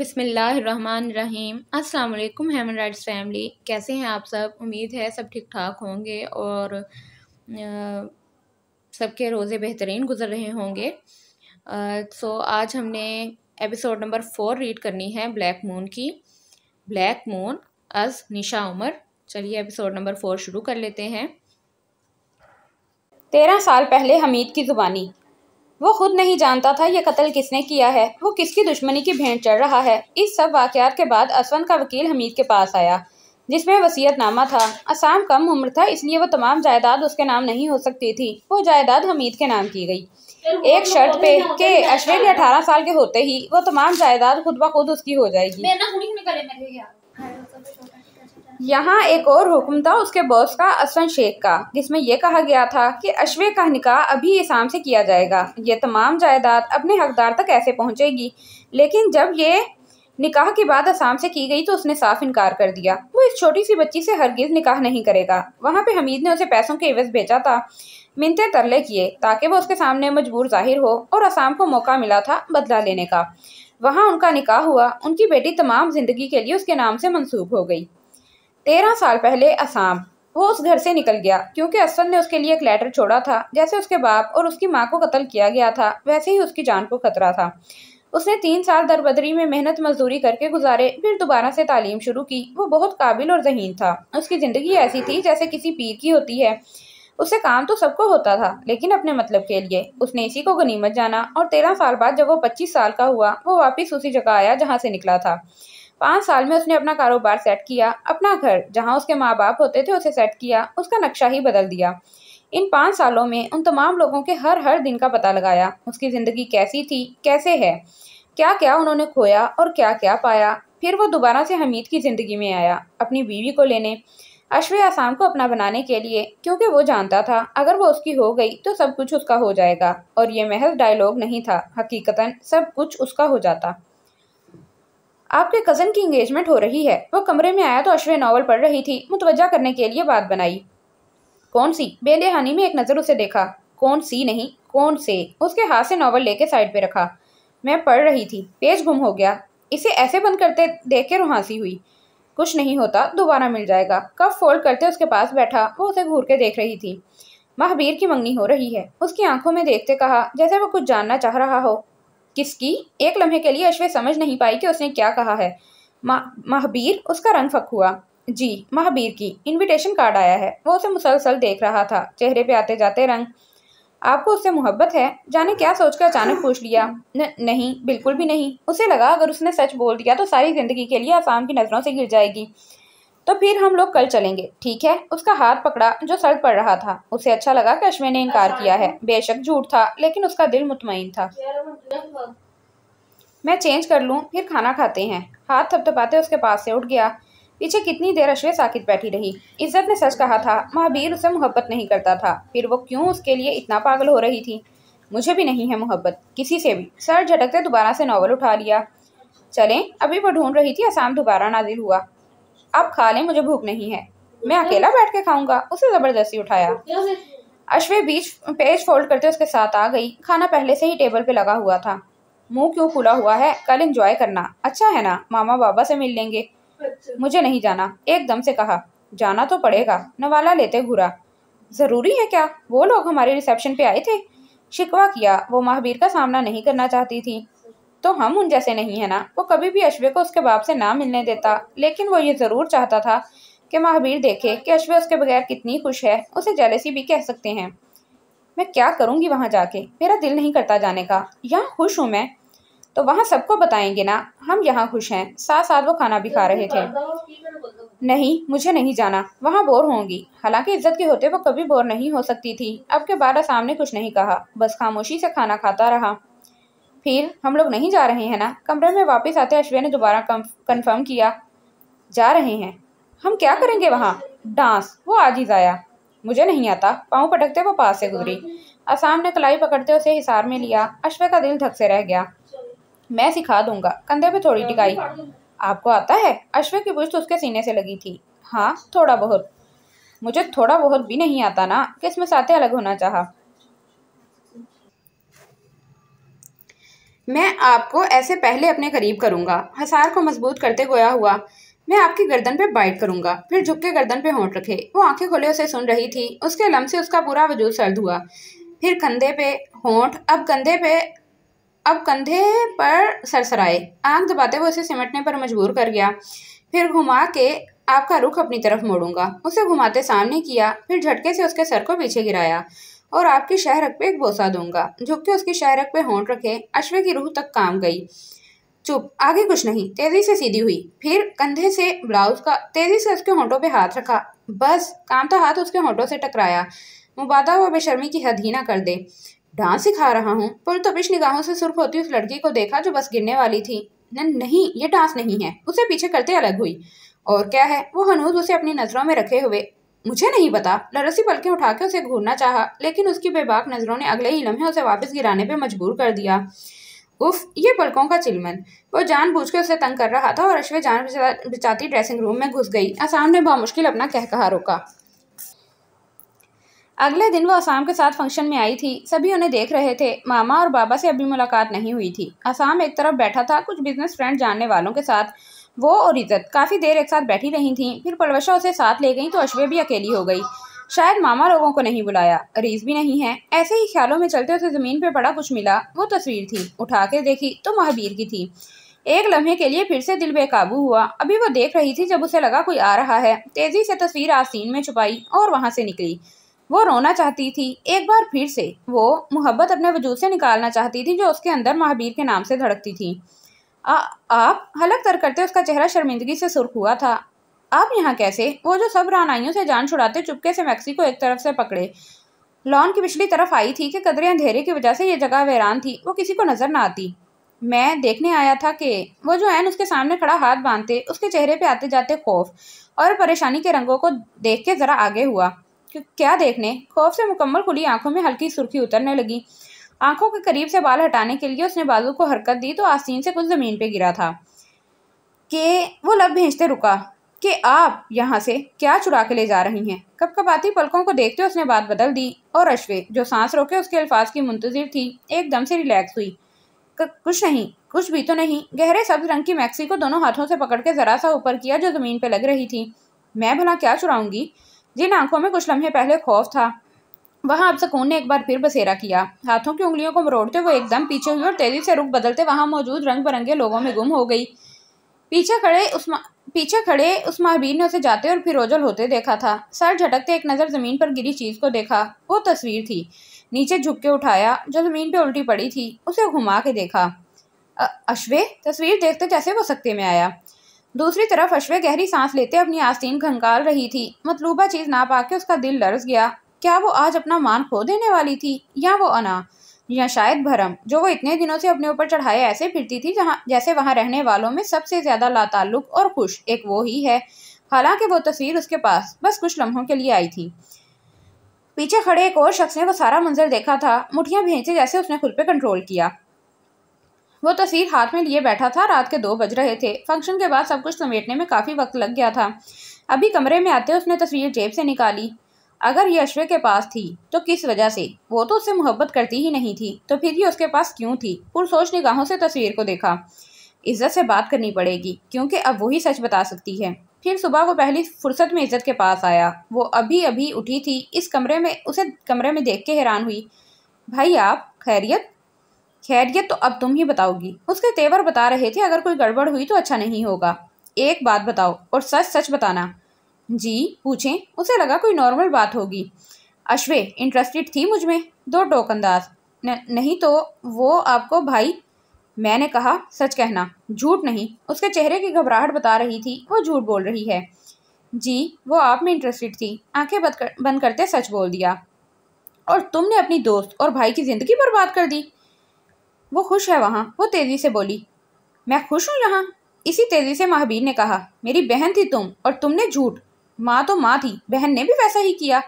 बिसमीम अस्सलाम वालेकुम ह्यूमन राइट्स फैमिली कैसे हैं आप सब उम्मीद है सब ठीक ठाक होंगे और सबके रोज़े बेहतरीन गुजर रहे होंगे सो आज हमने एपिसोड नंबर फोर रीड करनी है ब्लैक मून की ब्लैक मून अज निशा उमर चलिए एपिसोड नंबर फोर शुरू कर लेते हैं तेरह साल पहले हमीद की ज़ुबानी वो खुद नहीं जानता था ये कत्ल किसने किया है वो किसकी दुश्मनी की भेंट चढ़ रहा है इस सब वाकयात के बाद असवंत का वकील हमीद के पास आया जिसमें वसीयतनामा था असाम कम उम्र था इसलिए वो तमाम जायदाद उसके नाम नहीं हो सकती थी वो जायदाद हमीद के नाम की गई एक शर्त पे के अश्विन के अठारह साल के होते ही वो तमाम जायदाद खुद ब खुद उसकी हो जाएगी यहाँ एक और हुक्म था उसके बॉस का असन शेख का जिसमें यह कहा गया था कि अश्वे का निकाह अभी इसाम से किया जाएगा ये तमाम जायदाद अपने हकदार तक ऐसे पहुँचेगी लेकिन जब ये निकाह के बाद आसाम से की गई तो उसने साफ इनकार कर दिया वो इस छोटी सी बच्ची से हरगिज निकाह नहीं करेगा वहाँ पे हमीद ने उसे पैसों के एवज भेजा था मिनते तरले किए ताकि वो उसके सामने मजबूर जाहिर हो और असाम को मौका मिला था बदला लेने का वहाँ उनका निकाह हुआ उनकी बेटी तमाम ज़िंदगी के लिए उसके नाम से मंसूब हो गई तेरह साल पहले असम वो उस घर से निकल गया क्योंकि असद ने उसके लिए एक लेटर छोड़ा था जैसे उसके बाप और उसकी माँ को कत्ल किया गया था वैसे ही उसकी जान को खतरा था उसने तीन साल दरबदरी में मेहनत मजदूरी करके गुजारे फिर दोबारा से तालीम शुरू की वो बहुत काबिल और जहीन था उसकी ज़िंदगी ऐसी थी जैसे किसी पीर की होती है उससे काम तो सबको होता था लेकिन अपने मतलब के लिए उसने इसी को गनीमत जाना और तेरह साल बाद जब वो पच्चीस साल का हुआ वो वापस उसी जगह आया जहाँ से निकला था पाँच साल में उसने अपना कारोबार सेट किया अपना घर जहाँ उसके माँ बाप होते थे उसे सेट किया उसका नक्शा ही बदल दिया इन पाँच सालों में उन तमाम लोगों के हर हर दिन का पता लगाया उसकी ज़िंदगी कैसी थी कैसे है क्या क्या उन्होंने खोया और क्या क्या पाया फिर वो दोबारा से हमीद की ज़िंदगी में आया अपनी बीवी को लेने अश्वे आसाम को अपना बनाने के लिए क्योंकि वो जानता था अगर वो उसकी हो गई तो सब कुछ उसका हो जाएगा और ये महज डायलॉग नहीं था हकीकतन सब कुछ उसका हो जाता आपके कज़न की इंगेजमेंट हो रही है वो कमरे में आया तो अश्वे नावल पढ़ रही थी मुतवजा करने के लिए बात बनाई कौन सी बेदेहानी में एक नज़र उसे देखा कौन सी नहीं कौन से उसके हाथ से नावल लेके साइड पे रखा मैं पढ़ रही थी पेज गुम हो गया इसे ऐसे बंद करते देख के रुहासी हुई कुछ नहीं होता दोबारा मिल जाएगा कब फोल्ड करते उसके पास बैठा वो उसे घूर के देख रही थी महाबीर की मंगनी हो रही है उसकी आंखों में देखते कहा जैसे वो कुछ जानना चाह रहा हो किसकी एक लम्हे के लिए अश्वे समझ नहीं पाई कि उसने क्या कहा है महाबीर उसका रंग फक हुआ जी महाबीर की इनविटेशन कार्ड आया है वो उसे मुसलसल देख रहा था चेहरे पे आते जाते रंग आपको उससे मोहब्बत है जाने क्या सोचकर अचानक पूछ लिया न, नहीं बिल्कुल भी नहीं उसे लगा अगर उसने सच बोल दिया तो सारी जिंदगी के लिए आसाम की नज़रों से गिर जाएगी तो फिर हम लोग कल चलेंगे ठीक है उसका हाथ पकड़ा जो सड़क पड़ रहा था उसे अच्छा लगा कि अश्वे ने इनकार किया है बेशक झूठ था लेकिन उसका दिल मुतमिन था मैं चेंज कर लूँ फिर खाना खाते हैं हाथ थपथपाते उसके पास से उठ गया पीछे कितनी देर अश्वे साकित बैठी रही इज्जत ने सच कहा था महाबीर उसे मोहब्बत नहीं करता था फिर वो क्यों उसके लिए इतना पागल हो रही थी मुझे भी नहीं है मोहब्बत किसी से भी सर झटकते दोबारा से नावल उठा लिया चलें अभी वो ढूंढ रही थी आसाम दोबारा नाजिल हुआ आप खा लें मुझे भूख नहीं है मैं अकेला बैठ के खाऊंगा उसे ज़बरदस्ती उठाया अश्वे बीच पेज फोल्ड करते उसके साथ आ गई खाना पहले से ही टेबल पे लगा हुआ था मुंह क्यों खुला हुआ है कल एंजॉय करना अच्छा है ना मामा बाबा से मिल लेंगे मुझे नहीं जाना एकदम से कहा जाना तो पड़ेगा नवाला लेते घुरा ज़रूरी है क्या वो लोग हमारे रिसेप्शन पे आए थे शिकवा किया वो महावीर का सामना नहीं करना चाहती थी तो हम उन जैसे नहीं है ना वो कभी भी अश्वे को उसके बाप से ना मिलने देता लेकिन वो ये ज़रूर चाहता था कि महावीर देखे कि अश्वे उसके बगैर कितनी खुश है उसे जेलसी भी कह सकते हैं मैं क्या करूँगी वहाँ जाके मेरा दिल नहीं करता जाने का यहाँ खुश हूँ मैं तो वहाँ सबको बताएंगे ना हम यहाँ खुश हैं साथ साथ वो खाना भी खा रहे थे नहीं मुझे नहीं जाना वहाँ बोर होंगी हालांकि इज्जत के होते वो कभी बोर नहीं हो सकती थी अब के बारह सामने कुछ नहीं कहा बस खामोशी से खाना खाता रहा फिर हम लोग नहीं जा रहे हैं ना कमरे में वापस आते अश्वे ने दोबारा कन्फर्म किया जा रहे हैं हम क्या करेंगे वहाँ डांस वो आज ही जाया मुझे नहीं आता पाँव पटकते वो पास से गुजरी आसाम ने कलाई पकड़ते उसे हिसार में लिया अश्वे का दिल धक से रह गया मैं सिखा दूंगा कंधे पे थोड़ी टिकाई आपको आता है अश्वे की पुष्ट उसके सीने से लगी थी हाँ थोड़ा बहुत मुझे थोड़ा बहुत भी नहीं आता ना में साथे अलग होना चाहा मैं आपको ऐसे पहले अपने करीब करूँगा हसार को मजबूत करते गोया हुआ मैं आपकी गर्दन पे बाइट करूंगा फिर झुक के गर्दन पे होंठ रखे वो आंखें खोले उसे सुन रही थी उसके लम से उसका पूरा वजूद सर्द हुआ फिर कंधे पे होंठ अब कंधे पे अब कंधे पर सरसराए आंख दबाते हुए उसे सिमटने पर मजबूर कर गया फिर घुमा के आपका रुख अपनी तरफ मोड़ूंगा उसे घुमाते सामने किया फिर झटके से उसके सर को पीछे गिराया और आपकी शहरक पे एक बोसा दूंगा झुक के उसकी शहरक पे होंठ रखे अश्वे की रूह तक काम गई चुप आगे कुछ नहीं तेजी से सीधी हुई फिर कंधे से ब्लाउज का तेजी से उसके होंठों पे हाथ रखा बस कामता हाथ उसके होंठों से टकराया मुबादा व बेशर्मी की हद ही ना कर दे डांस सिखा रहा हूँ पर तपिश तो निगाहों से सुर्ख होती उस लड़की को देखा जो बस गिरने वाली थी नहीं ये डांस नहीं है उसे पीछे करते अलग हुई और क्या है वो हनूज उसे अपनी नज़रों में रखे हुए मुझे नहीं पता नरसी पलखें उठाकर उसे घूरना चाहा लेकिन उसकी बेबाक नज़रों ने अगले ही लम्हे उसे वापस गिराने पर मजबूर कर दिया उफ ये पलकों का चिलमन वो जानबूझ के उसे तंग कर रहा था और अश्वे जान बिचाती ड्रेसिंग रूम में घुस गई आसाम ने बामुश्किल अपना कह कहा रोका अगले दिन वो आसाम के साथ फंक्शन में आई थी सभी उन्हें देख रहे थे मामा और बाबा से अभी मुलाकात नहीं हुई थी आसाम एक तरफ बैठा था कुछ बिजनेस फ्रेंड जानने वालों के साथ वो और इज़्ज़त काफ़ी देर एक साथ बैठी रही थीं फिर परवशा उसे साथ ले गई तो अशवे भी अकेली हो गई शायद मामा लोगों को नहीं बुलाया रीज भी नहीं है ऐसे ही ख्यालों में चलते उसे ज़मीन पर पड़ा कुछ मिला वो तस्वीर थी उठा के देखी तो महाबीर की थी एक लम्हे के लिए फिर से दिल बेकाबू हुआ अभी वो देख रही थी जब उसे लगा कोई आ रहा है तेज़ी से तस्वीर आसीन में छुपाई और वहाँ से निकली वो रोना चाहती थी एक बार फिर से वो मोहब्बत अपने वजूद से निकालना चाहती थी जो उसके अंदर महाबीर के नाम से धड़कती थी आ, आप हलक तर करते उसका चेहरा शर्मिंदगी से सुर्ख हुआ था आप यहाँ कैसे वो जो सब रानाइयों से जान छुड़ाते चुपके से मैक्सी को एक तरफ से पकड़े लॉन की पिछली तरफ आई थी कि कदरे अंधेरे की वजह से ये जगह वैरान थी वो किसी को नजर ना आती मैं देखने आया था कि वो जो एन उसके सामने खड़ा हाथ बांधते उसके चेहरे पे आते जाते खौफ और परेशानी के रंगों को देख के ज़रा आगे हुआ क्या देखने खौफ से मुकम्मल खुली आंखों में हल्की सुर्खी उतरने लगी आंखों के करीब से बाल हटाने के लिए उसने बाजू को हरकत दी तो आस्तीन से कुछ ज़मीन पे गिरा था कि वो लब भेजते रुका कि आप यहाँ से क्या चुरा के ले जा रही हैं कब कब आती पलकों को देखते उसने बात बदल दी और अश्वे जो सांस रोके उसके अल्फाज की मुंतजिर थी एकदम से रिलैक्स हुई कुछ नहीं कुछ भी तो नहीं गहरे सब्ज रंग की मैक्सी को दोनों हाथों से पकड़ के ज़रा सा ऊपर किया जो ज़मीन पर लग रही थी मैं भला क्या चुराऊंगी जिन आंखों में कुछ लम्हे पहले खौफ था वहां अब सकून ने एक बार फिर बसेरा किया हाथों की उंगलियों को मरोड़ते वो एकदम पीछे हुई और तेजी से रुख बदलते वहां मौजूद रंग बिरंगे लोगों में गुम हो गई पीछे खड़े उस्मा पीछे खड़े उस ने उसे जाते और ओझल होते देखा था सर झटकते एक नज़र ज़मीन पर गिरी चीज़ को देखा वो तस्वीर थी नीचे झुक के उठाया जो ज़मीन पर उल्टी पड़ी थी उसे घुमा के देखा अश्वे तस्वीर देखते जैसे वो सकते में आया दूसरी तरफ अश्वे गहरी सांस लेते अपनी आस्तीन खंगाल रही थी मतलूबा चीज़ ना पाके उसका दिल लरस गया क्या वो आज अपना मान खो देने वाली थी या वो अना या शायद भरम जो वो इतने दिनों से अपने ऊपर चढ़ाए ऐसे फिरती थी जहाँ जैसे वहाँ रहने वालों में सबसे ज़्यादा लाताल्लुक और खुश एक वो ही है हालांकि वो तस्वीर उसके पास बस कुछ लम्हों के लिए आई थी पीछे खड़े एक और शख्स ने वो सारा मंजर देखा था मुठियाँ भेजे जैसे उसने खुद पर कंट्रोल किया वो तस्वीर हाथ में लिए बैठा था रात के दो बज रहे थे फंक्शन के बाद सब कुछ समेटने में काफ़ी वक्त लग गया था अभी कमरे में आते उसने तस्वीर जेब से निकाली अगर ये अश्वे के पास थी तो किस वजह से वो तो उससे मोहब्बत करती ही नहीं थी तो फिर ये उसके पास क्यों थी पुरसोच निगाहों से तस्वीर को देखा इज्जत से बात करनी पड़ेगी क्योंकि अब वही सच बता सकती है फिर सुबह वो पहली फुर्सत में इज्जत के पास आया वो अभी अभी उठी थी इस कमरे में उसे कमरे में देख के हैरान हुई भाई आप खैरियत खैरियत तो अब तुम ही बताओगी उसके तेवर बता रहे थे अगर कोई गड़बड़ हुई तो अच्छा नहीं होगा एक बात बताओ और सच सच बताना जी पूछें उसे लगा कोई नॉर्मल बात होगी अश्वे इंटरेस्टेड थी मुझ में दो टोकंदाज नहीं तो वो आपको भाई मैंने कहा सच कहना झूठ नहीं उसके चेहरे की घबराहट बता रही थी वो झूठ बोल रही है जी वो आप में इंटरेस्टेड थी आंखें बंद कर बंद करते सच बोल दिया और तुमने अपनी दोस्त और भाई की ज़िंदगी बर्बाद कर दी वो खुश है वहाँ वो तेज़ी से बोली मैं खुश हूँ यहाँ इसी तेज़ी से महाबीर ने कहा मेरी बहन थी तुम और तुमने झूठ माँ तो माँ थी बहन ने भी वैसा ही किया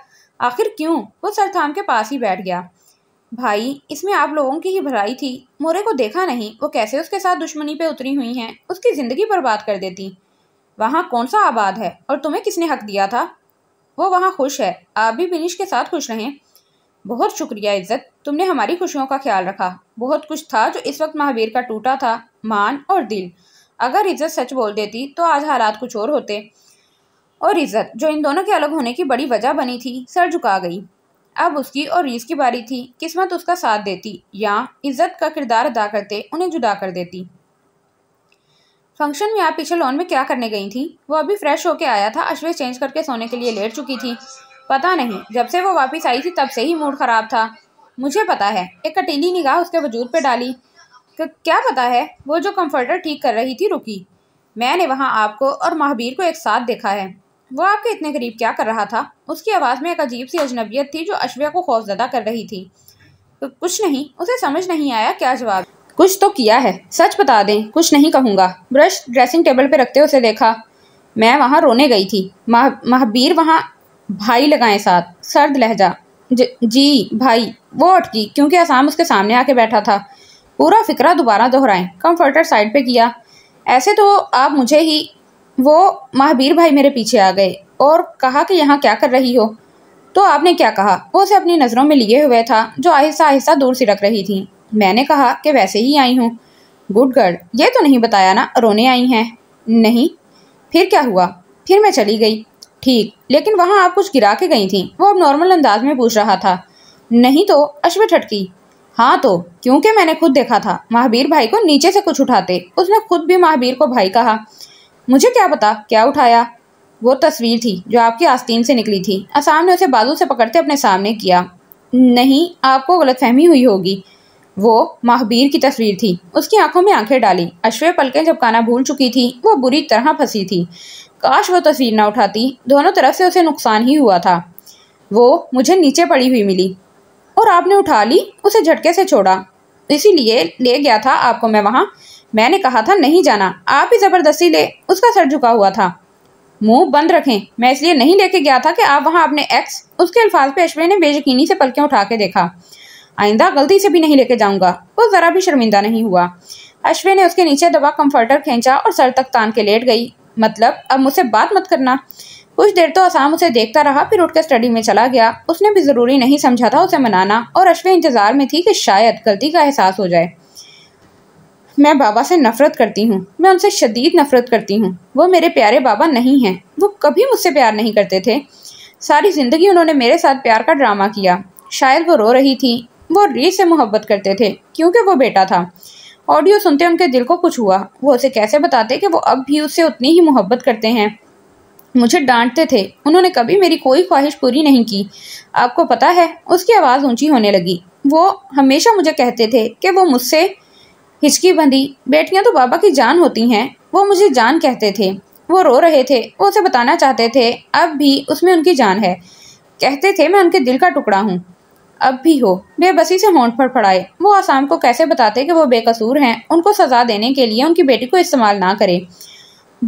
आखिर क्यों वो सरथाम के पास ही बैठ गया भाई इसमें आप लोगों की ही भलाई थी मोरे को देखा नहीं वो कैसे उसके साथ दुश्मनी पे उतरी हुई हैं उसकी ज़िंदगी बर्बाद कर देती वहाँ कौन सा आबाद है और तुम्हें किसने हक दिया था वो वहाँ खुश है आप भी बिनिश के साथ खुश रहें बहुत शुक्रिया इज्जत तुमने हमारी खुशियों का ख्याल रखा बहुत कुछ था जो इस वक्त महावीर का टूटा था मान और दिल अगर इज्जत सच बोल देती तो आज हालात कुछ और होते और इज्जत जो इन दोनों के अलग होने की बड़ी वजह बनी थी सर झुका गई अब उसकी और रीस की बारी थी किस्मत उसका साथ देती या इज़्ज़त का किरदार अदा करते उन्हें जुदा कर देती फंक्शन में आप पीछे लॉन में क्या करने गई थी वो अभी फ्रेश होके आया था अश्वे चेंज करके सोने के लिए लेट चुकी थी पता नहीं जब से वो वापस आई थी तब से ही मूड ख़राब था मुझे पता है एक कटीली निगाह उसके वजूद पर डाली क्या पता है वो जो कम्फर्टर ठीक कर रही थी रुकी मैंने वहाँ आपको और महाबीर को एक साथ देखा है वो आपके इतने करीब क्या कर रहा था उसकी आवाज़ में एक अजीब सी अजनबियत थी जो अशविया को खौफजदा कर रही थी तो कुछ नहीं उसे समझ नहीं आया क्या जवाब कुछ तो किया है सच बता दें कुछ नहीं कहूँगा ब्रश ड्रेसिंग टेबल पर रखते उसे देखा मैं वहाँ रोने गई थी मह महाबीर वहाँ भाई लगाए साथ सर्द लहजा ज, जी भाई वो अटकी क्योंकि आसाम उसके सामने आके बैठा था पूरा फिक्रा दोबारा दोहराएं कंफर्टर साइड पे किया ऐसे तो आप मुझे ही वो महावीर भाई मेरे पीछे आ गए और कहा कि यहाँ क्या कर रही हो तो आपने क्या कहा वो उसे अपनी नज़रों में लिए हुए था जो आहिस्ता आहिस्ता दूर सिरक रही थी मैंने कहा कि वैसे ही आई हूँ गुड गर्ल ये तो नहीं बताया ना रोने आई हैं नहीं फिर क्या हुआ फिर मैं चली गई ठीक लेकिन वहाँ आप कुछ गिरा के गई थी वो अब नॉर्मल अंदाज में पूछ रहा था नहीं तो अश्व ठटकी हाँ तो क्योंकि मैंने खुद देखा था महावीर भाई को नीचे से कुछ उठाते उसने खुद भी महावीर को भाई कहा मुझे क्या पता क्या उठाया वो तस्वीर थी जो आपकी आस्तीन से निकली थी असाम ने उसे बाजू से पकड़ते अपने सामने किया नहीं आपको गलतफहमी हुई होगी वो महाबीर की तस्वीर थी उसकी आंखों में आंखें डाली अश्वे पलकें काना भूल चुकी थी वो बुरी तरह फंसी थी काश वो तस्वीर ना उठाती दोनों तरफ से उसे नुकसान ही हुआ था वो मुझे नीचे पड़ी हुई मिली और आपने उठा ली उसे झटके से छोड़ा इसीलिए ले गया था आपको मैं वहाँ मैंने कहा था नहीं जाना आप ही ज़बरदस्ती ले उसका सर झुका हुआ था मुंह बंद रखें मैं इसलिए नहीं लेके गया था कि आप वहाँ अपने एक्स उसके अल्फाज पे अश्वे ने बेयकीनी से पलकें उठा के देखा आइंदा गलती से भी नहीं लेके जाऊंगा वो ज़रा भी शर्मिंदा नहीं हुआ अशरे ने उसके नीचे दबा कंफर्टर खींचा और सर तक तान के लेट गई मतलब अब मुझसे बात मत करना कुछ देर तो आसाम उसे देखता रहा फिर उठकर स्टडी में चला गया उसने भी ज़रूरी नहीं समझा था उसे मनाना और अश्वे इंतज़ार में थी कि शायद गलती का एहसास हो जाए मैं बाबा से नफ़रत करती हूँ मैं उनसे शदीद नफ़रत करती हूँ वो मेरे प्यारे बाबा नहीं हैं वो कभी मुझसे प्यार नहीं करते थे सारी ज़िंदगी उन्होंने मेरे साथ प्यार का ड्रामा किया शायद वो रो रही थी वो री से मोहब्बत करते थे क्योंकि वो बेटा था ऑडियो सुनते उनके दिल को कुछ हुआ वो उसे कैसे बताते कि वो अब भी उससे उतनी ही मोहब्बत करते हैं मुझे डांटते थे उन्होंने कभी मेरी कोई ख्वाहिश पूरी नहीं की आपको पता है उसकी आवाज़ ऊंची होने लगी वो हमेशा मुझे कहते थे कि वो मुझसे हिचकी बंधी बेटियां तो बाबा की जान होती हैं वो मुझे जान कहते थे वो रो रहे थे वो उसे बताना चाहते थे अब भी उसमें उनकी जान है कहते थे मैं उनके दिल का टुकड़ा हूँ अब भी हो बेबसी से होंठ फड़फड़ाए वो आसाम को कैसे बताते कि वो बेकसूर हैं उनको सजा देने के लिए उनकी बेटी को इस्तेमाल ना करें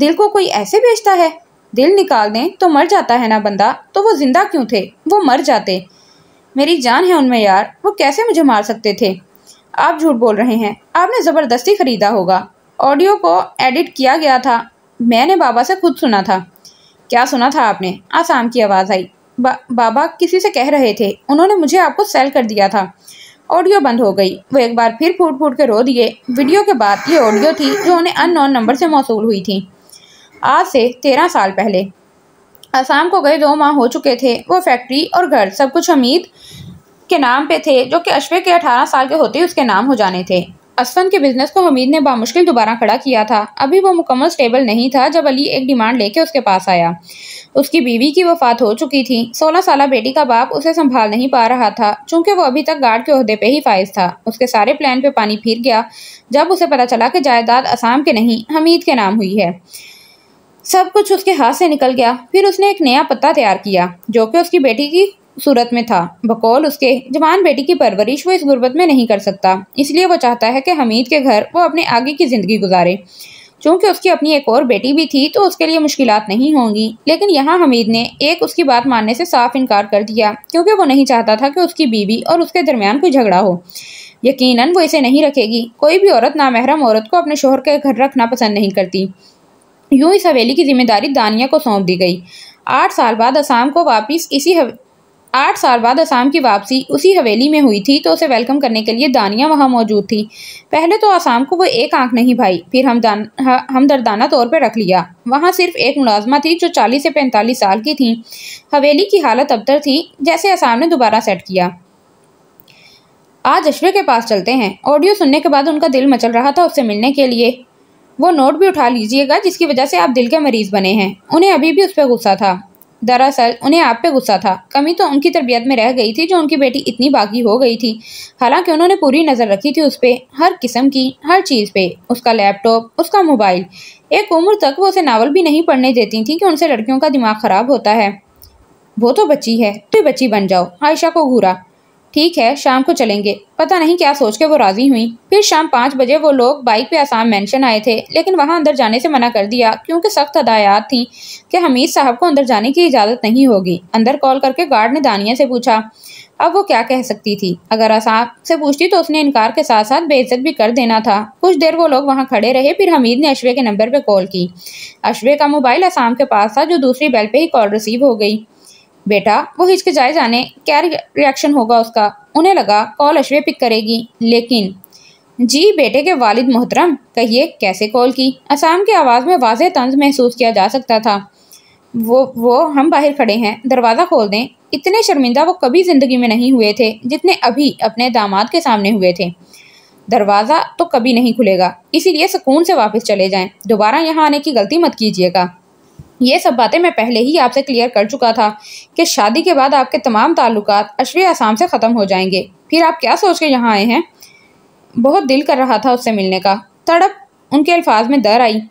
दिल को कोई ऐसे बेचता है दिल निकाल दें तो मर जाता है ना बंदा तो वो जिंदा क्यों थे वो मर जाते मेरी जान है उनमें यार वो कैसे मुझे मार सकते थे आप झूठ बोल रहे हैं आपने ज़बरदस्ती ख़रीदा होगा ऑडियो को एडिट किया गया था मैंने बाबा से खुद सुना था क्या सुना था आपने आसाम की आवाज़ आई बा, बाबा किसी से कह रहे थे उन्होंने मुझे आपको सेल कर दिया था ऑडियो बंद हो गई वो एक बार फिर फूट फूट के रो दिए वीडियो के बाद ये ऑडियो थी जो उन्हें अननोन नंबर से मौसू हुई थी आज से तेरह साल पहले आसाम को गए दो माह हो चुके थे वो फैक्ट्री और घर सब कुछ उम्मीद के नाम पे थे जो कि अशफे के अठारह साल के होते ही उसके नाम हो जाने थे असफन के बिजनेस को हमीद ने बामुश्किल दोबारा खड़ा किया था अभी वो मुकम्मल स्टेबल नहीं था जब अली एक डिमांड लेके उसके पास आया उसकी बीवी की वफात हो चुकी थी सोलह साल बेटी का बाप उसे संभाल नहीं पा रहा था चूंकि वो अभी तक गार्ड के अहदे पे ही फायज था उसके सारे प्लान पे पानी फिर गया जब उसे पता चला कि जायदाद असाम के नहीं हमीद के नाम हुई है सब कुछ उसके हाथ से निकल गया फिर उसने एक नया पत्ता तैयार किया जो कि उसकी बेटी की सूरत में था बकौल उसके जवान बेटी की परवरिश वो इस गुर्बत में नहीं कर सकता इसलिए वो चाहता है कि हमीद के घर वो अपने आगे की ज़िंदगी गुजारे चूंकि उसकी अपनी एक और बेटी भी थी तो उसके लिए मुश्किल नहीं होंगी लेकिन यहाँ हमीद ने एक उसकी बात मानने से साफ इनकार कर दिया क्योंकि वो नहीं चाहता था कि उसकी बीवी और उसके दरमियान कोई झगड़ा हो यकीनन वो इसे नहीं रखेगी कोई भी औरत नामहरम औरत को अपने शोहर के घर रखना पसंद नहीं करती यूं इस हवेली की जिम्मेदारी दानिया को सौंप दी गई आठ साल बाद असाम को वापस इसी आठ साल बाद आसाम की वापसी उसी हवेली में हुई थी तो उसे वेलकम करने के लिए दानिया वहाँ मौजूद थी पहले तो आसाम को वो एक आंख नहीं भाई फिर हम दान हमदर्दाना तौर पर रख लिया वहाँ सिर्फ एक मुलाजमा थी जो चालीस से पैंतालीस साल की थी हवेली की हालत अबतर थी जैसे आसाम ने दोबारा सेट किया आज अश्वे के पास चलते हैं ऑडियो सुनने के बाद उनका दिल मचल रहा था उससे मिलने के लिए वो नोट भी उठा लीजिएगा जिसकी वजह से आप दिल के मरीज बने हैं उन्हें अभी भी उस पर गुस्सा था दरअसल उन्हें आप पे गुस्सा था कमी तो उनकी तरबियत में रह गई थी जो उनकी बेटी इतनी बागी हो गई थी हालांकि उन्होंने पूरी नज़र रखी थी उस पर हर किस्म की हर चीज़ पे उसका लैपटॉप उसका मोबाइल एक उम्र तक वो उसे नावल भी नहीं पढ़ने देती थी कि उनसे लड़कियों का दिमाग ख़राब होता है वो तो बच्ची है तो बच्ची बन जाओ आयशा को घूरा ठीक है शाम को चलेंगे पता नहीं क्या सोच के वो राजी हुई फिर शाम पाँच बजे वो लोग बाइक पे आसाम मेंशन आए थे लेकिन वहाँ अंदर जाने से मना कर दिया क्योंकि सख्त हदायत थी कि हमीद साहब को अंदर जाने की इजाज़त नहीं होगी अंदर कॉल करके गार्ड ने दानिया से पूछा अब वो क्या कह सकती थी अगर आसाम से पूछती तो उसने इनकार के साथ साथ बेइज्जत भी कर देना था कुछ देर वो लोग वहाँ खड़े रहे फिर हमीद ने अशवे के नंबर पर कॉल की अशवे का मोबाइल आसाम के पास था जो दूसरी बेल पर ही कॉल रिसीव हो गई बेटा वो जाए जाने क्या रिएक्शन होगा उसका उन्हें लगा कॉल अशवे पिक करेगी लेकिन जी बेटे के वालिद मोहतरम कहिए कैसे कॉल की असाम की आवाज़ में वाज तंज महसूस किया जा सकता था वो वो हम बाहर खड़े हैं दरवाज़ा खोल दें इतने शर्मिंदा वो कभी ज़िंदगी में नहीं हुए थे जितने अभी अपने दामाद के सामने हुए थे दरवाज़ा तो कभी नहीं खुलेगा इसीलिए सुकून से वापस चले जाएं दोबारा यहाँ आने की गलती मत कीजिएगा ये सब बातें मैं पहले ही आपसे क्लियर कर चुका था कि शादी के बाद आपके तमाम ताल्लुक अशरे आसाम से ख़त्म हो जाएंगे फिर आप क्या सोच के यहाँ आए हैं बहुत दिल कर रहा था उससे मिलने का तड़प उनके अल्फाज में दर आई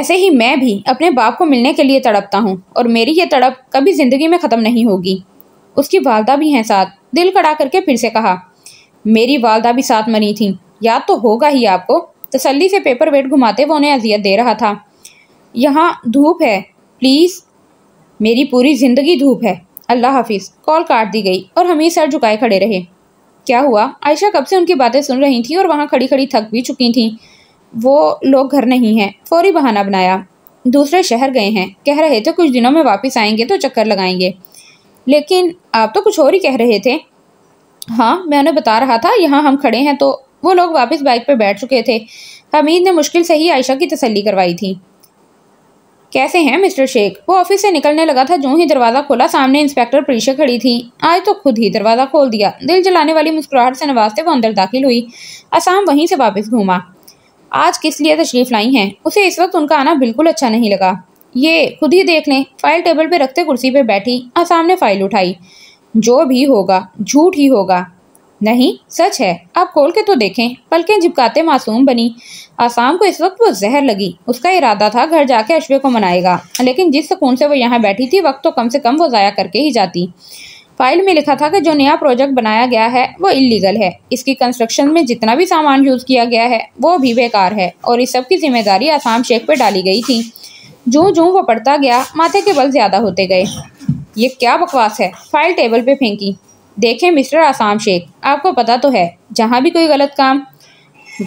ऐसे ही मैं भी अपने बाप को मिलने के लिए तड़पता हूँ और मेरी ये तड़प कभी ज़िंदगी में ख़त्म नहीं होगी उसकी वालदा भी हैं साथ दिल कड़ा करके फिर से कहा मेरी वालदा भी साथ मरी थी याद तो होगा ही आपको तसल्ली से पेपर वेट घुमाते वो उन्हें अजियत दे रहा था यहाँ धूप है प्लीज़ मेरी पूरी ज़िंदगी धूप है अल्लाह हाफिज़ कॉल काट दी गई और हमीद सर झुकाए खड़े रहे क्या हुआ आयशा कब से उनकी बातें सुन रही थी और वहाँ खड़ी खड़ी थक भी चुकी थी वो लोग घर नहीं हैं फौरी बहाना बनाया दूसरे शहर गए हैं कह रहे थे कुछ दिनों में वापस आएंगे तो चक्कर लगाएंगे लेकिन आप तो कुछ और ही कह रहे थे हाँ मैं उन्हें बता रहा था यहाँ हम खड़े हैं तो वो लोग वापस बाइक पर बैठ चुके थे हमीद ने मुश्किल से ही आयशा की तसल्ली करवाई थी कैसे हैं मिस्टर शेख वो ऑफिस से निकलने लगा था जो ही दरवाज़ा खोला सामने इंस्पेक्टर प्रीशा खड़ी थी आज तो खुद ही दरवाज़ा खोल दिया दिल जलाने वाली मुस्कुराहट से नवाजते वो अंदर दाखिल हुई आसाम वहीं से वापस घूमा आज किस लिए तशरीफ़ लाई हैं उसे इस वक्त उनका आना बिल्कुल अच्छा नहीं लगा ये खुद ही देख लें फाइल टेबल पर रखते कुर्सी पर बैठी आसाम ने फाइल उठाई जो भी होगा झूठ ही होगा नहीं सच है आप खोल के तो देखें पलकें झिपकाते मासूम बनी आसाम को इस वक्त वो जहर लगी उसका इरादा था घर जाके अशबे को मनाएगा लेकिन जिस सुकून से वो यहाँ बैठी थी वक्त तो कम से कम वो ज़ाया करके ही जाती फाइल में लिखा था कि जो नया प्रोजेक्ट बनाया गया है वो इलीगल है इसकी कंस्ट्रक्शन में जितना भी सामान यूज़ किया गया है वो भी बेकार है और इस सब की जिम्मेदारी आसाम शेख पर डाली गई थी जो जो वो पढ़ता गया माथे के बल ज़्यादा होते गए ये क्या बकवास है फाइल टेबल पे फेंकी देखें मिस्टर आसाम शेख आपको पता तो है जहाँ भी कोई गलत काम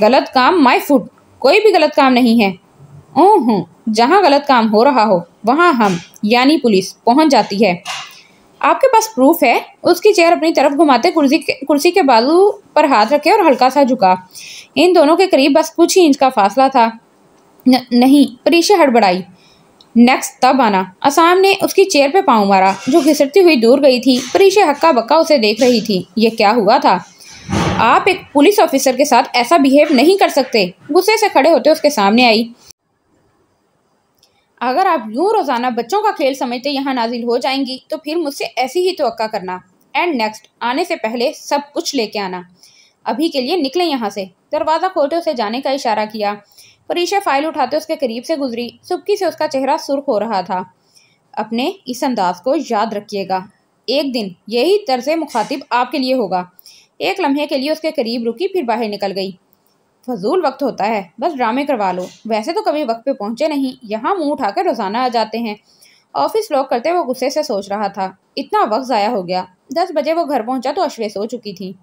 गलत काम माई फुट कोई भी गलत काम नहीं है ओह जहाँ गलत काम हो रहा हो वहाँ हम यानी पुलिस पहुँच जाती है आपके पास प्रूफ है उसकी चेयर अपनी तरफ घुमाते कुर्सी के कुर्सी के बाजू पर हाथ रखे और हल्का सा झुका इन दोनों के करीब बस कुछ ही इंच का फासला था न, नहीं परीक्षा हड़बड़ाई नेक्स्ट तब आना असाम ने उसकी चेयर पे पाँव मारा जो घिसरती हुई दूर गई थी परीशे हक्का बक्का उसे देख रही थी यह क्या हुआ था आप एक पुलिस ऑफिसर के साथ ऐसा बिहेव नहीं कर सकते गुस्से से खड़े होते उसके सामने आई अगर आप यूँ रोज़ाना बच्चों का खेल समझते यहाँ नाजिल हो जाएंगी तो फिर मुझसे ऐसी ही तो करना एंड नेक्स्ट आने से पहले सब कुछ लेके आना अभी के लिए निकले यहाँ से दरवाज़ा खोलते उसे जाने का इशारा किया परीशा फाइल उठाते उसके करीब से गुजरी सुबकी से उसका चेहरा सुर्ख हो रहा था अपने इस अंदाज को याद रखिएगा एक दिन यही तर्ज मुखातिब आपके लिए होगा एक लम्हे के लिए उसके करीब रुकी फिर बाहर निकल गई फजूल वक्त होता है बस ड्रामे करवा लो वैसे तो कभी वक्त पे पहुंचे नहीं यहाँ मुंह उठाकर रोज़ाना आ जाते हैं ऑफिस लॉक करते वो गुस्से से सोच रहा था इतना वक्त ज़ाया हो गया दस बजे वो घर पहुंचा तो अशवेश हो चुकी थी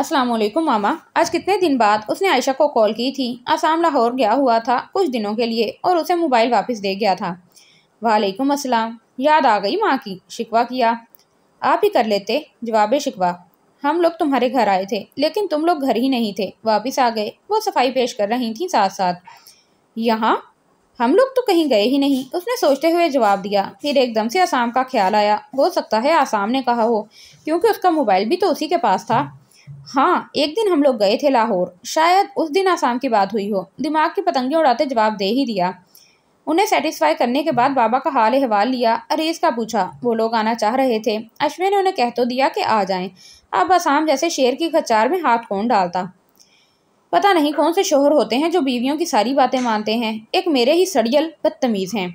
अस्सलाम वालेकुम मामा आज कितने दिन बाद उसने आयशा को कॉल की थी आसाम लाहौर गया हुआ था कुछ दिनों के लिए और उसे मोबाइल वापस दे गया था वालेकुम अस्सलाम याद आ गई माँ की शिकवा किया आप ही कर लेते जवाब शिकवा हम लोग तुम्हारे घर आए थे लेकिन तुम लोग घर ही नहीं थे वापस आ गए वो सफाई पेश कर रही थी साथ साथ यहाँ हम लोग तो कहीं गए ही नहीं उसने सोचते हुए जवाब दिया फिर एकदम से आसाम का ख्याल आया हो सकता है आसाम ने कहा हो क्योंकि उसका मोबाइल भी तो उसी के पास था हाँ एक दिन हम लोग गए थे लाहौर शायद उस दिन आसाम की बात हुई हो दिमाग की पतंगे उड़ाते जवाब दे ही दिया उन्हें सेटिस्फाई करने के बाद बाबा का हाल अहवाल लिया अरेज का पूछा वो लोग आना चाह रहे थे अश्वे ने उन्हें कह तो दिया कि आ जाएं अब आसाम जैसे शेर की खचार में हाथ कौन डालता पता नहीं कौन से शोहर होते हैं जो बीवियों की सारी बातें मानते हैं एक मेरे ही सड़ियल बदतमीज़ हैं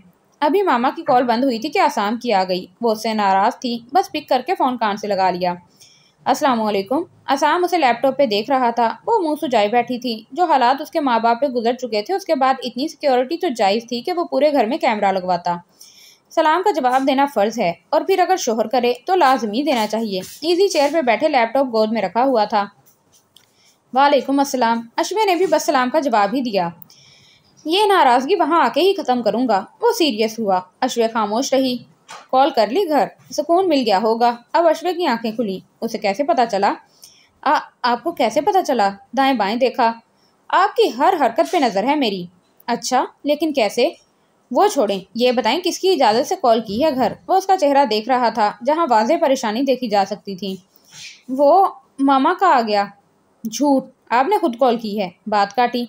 अभी मामा की कॉल बंद हुई थी कि आसाम की आ गई वो उससे नाराज़ थी बस पिक करके फ़ोन कान से लगा लिया असलकुम असाम उसे लैपटॉप पे देख रहा था वो मुंह जाए बैठी थी जो हालात उसके माँ बाप पे गुजर चुके थे उसके बाद इतनी सिक्योरिटी तो जायज़ थी कि वो पूरे घर में कैमरा लगवाता सलाम का जवाब देना फ़र्ज़ है और फिर अगर शोहर करे तो लाजमी देना चाहिए ईजी चेयर पर बैठे लैपटॉप गोद में रखा हुआ था वालेकुम असलम अशमे ने भी बस सलाम का जवाब ही दिया ये नाराज़गी वहाँ आके ही ख़त्म करूँगा वो सीरियस हुआ अशवे खामोश रही कॉल कर ली घर सुकून मिल गया होगा अब अश्वे की आंखें खुली उसे कैसे पता चला आ, आपको कैसे पता चला दाएं बाएं देखा आपकी हर हरकत पे नज़र है मेरी अच्छा लेकिन कैसे वो छोड़ें ये बताएं किसकी इजाज़त से कॉल की है घर वो उसका चेहरा देख रहा था जहाँ वाजे परेशानी देखी जा सकती थी वो मामा का आ गया झूठ आपने खुद कॉल की है बात काटी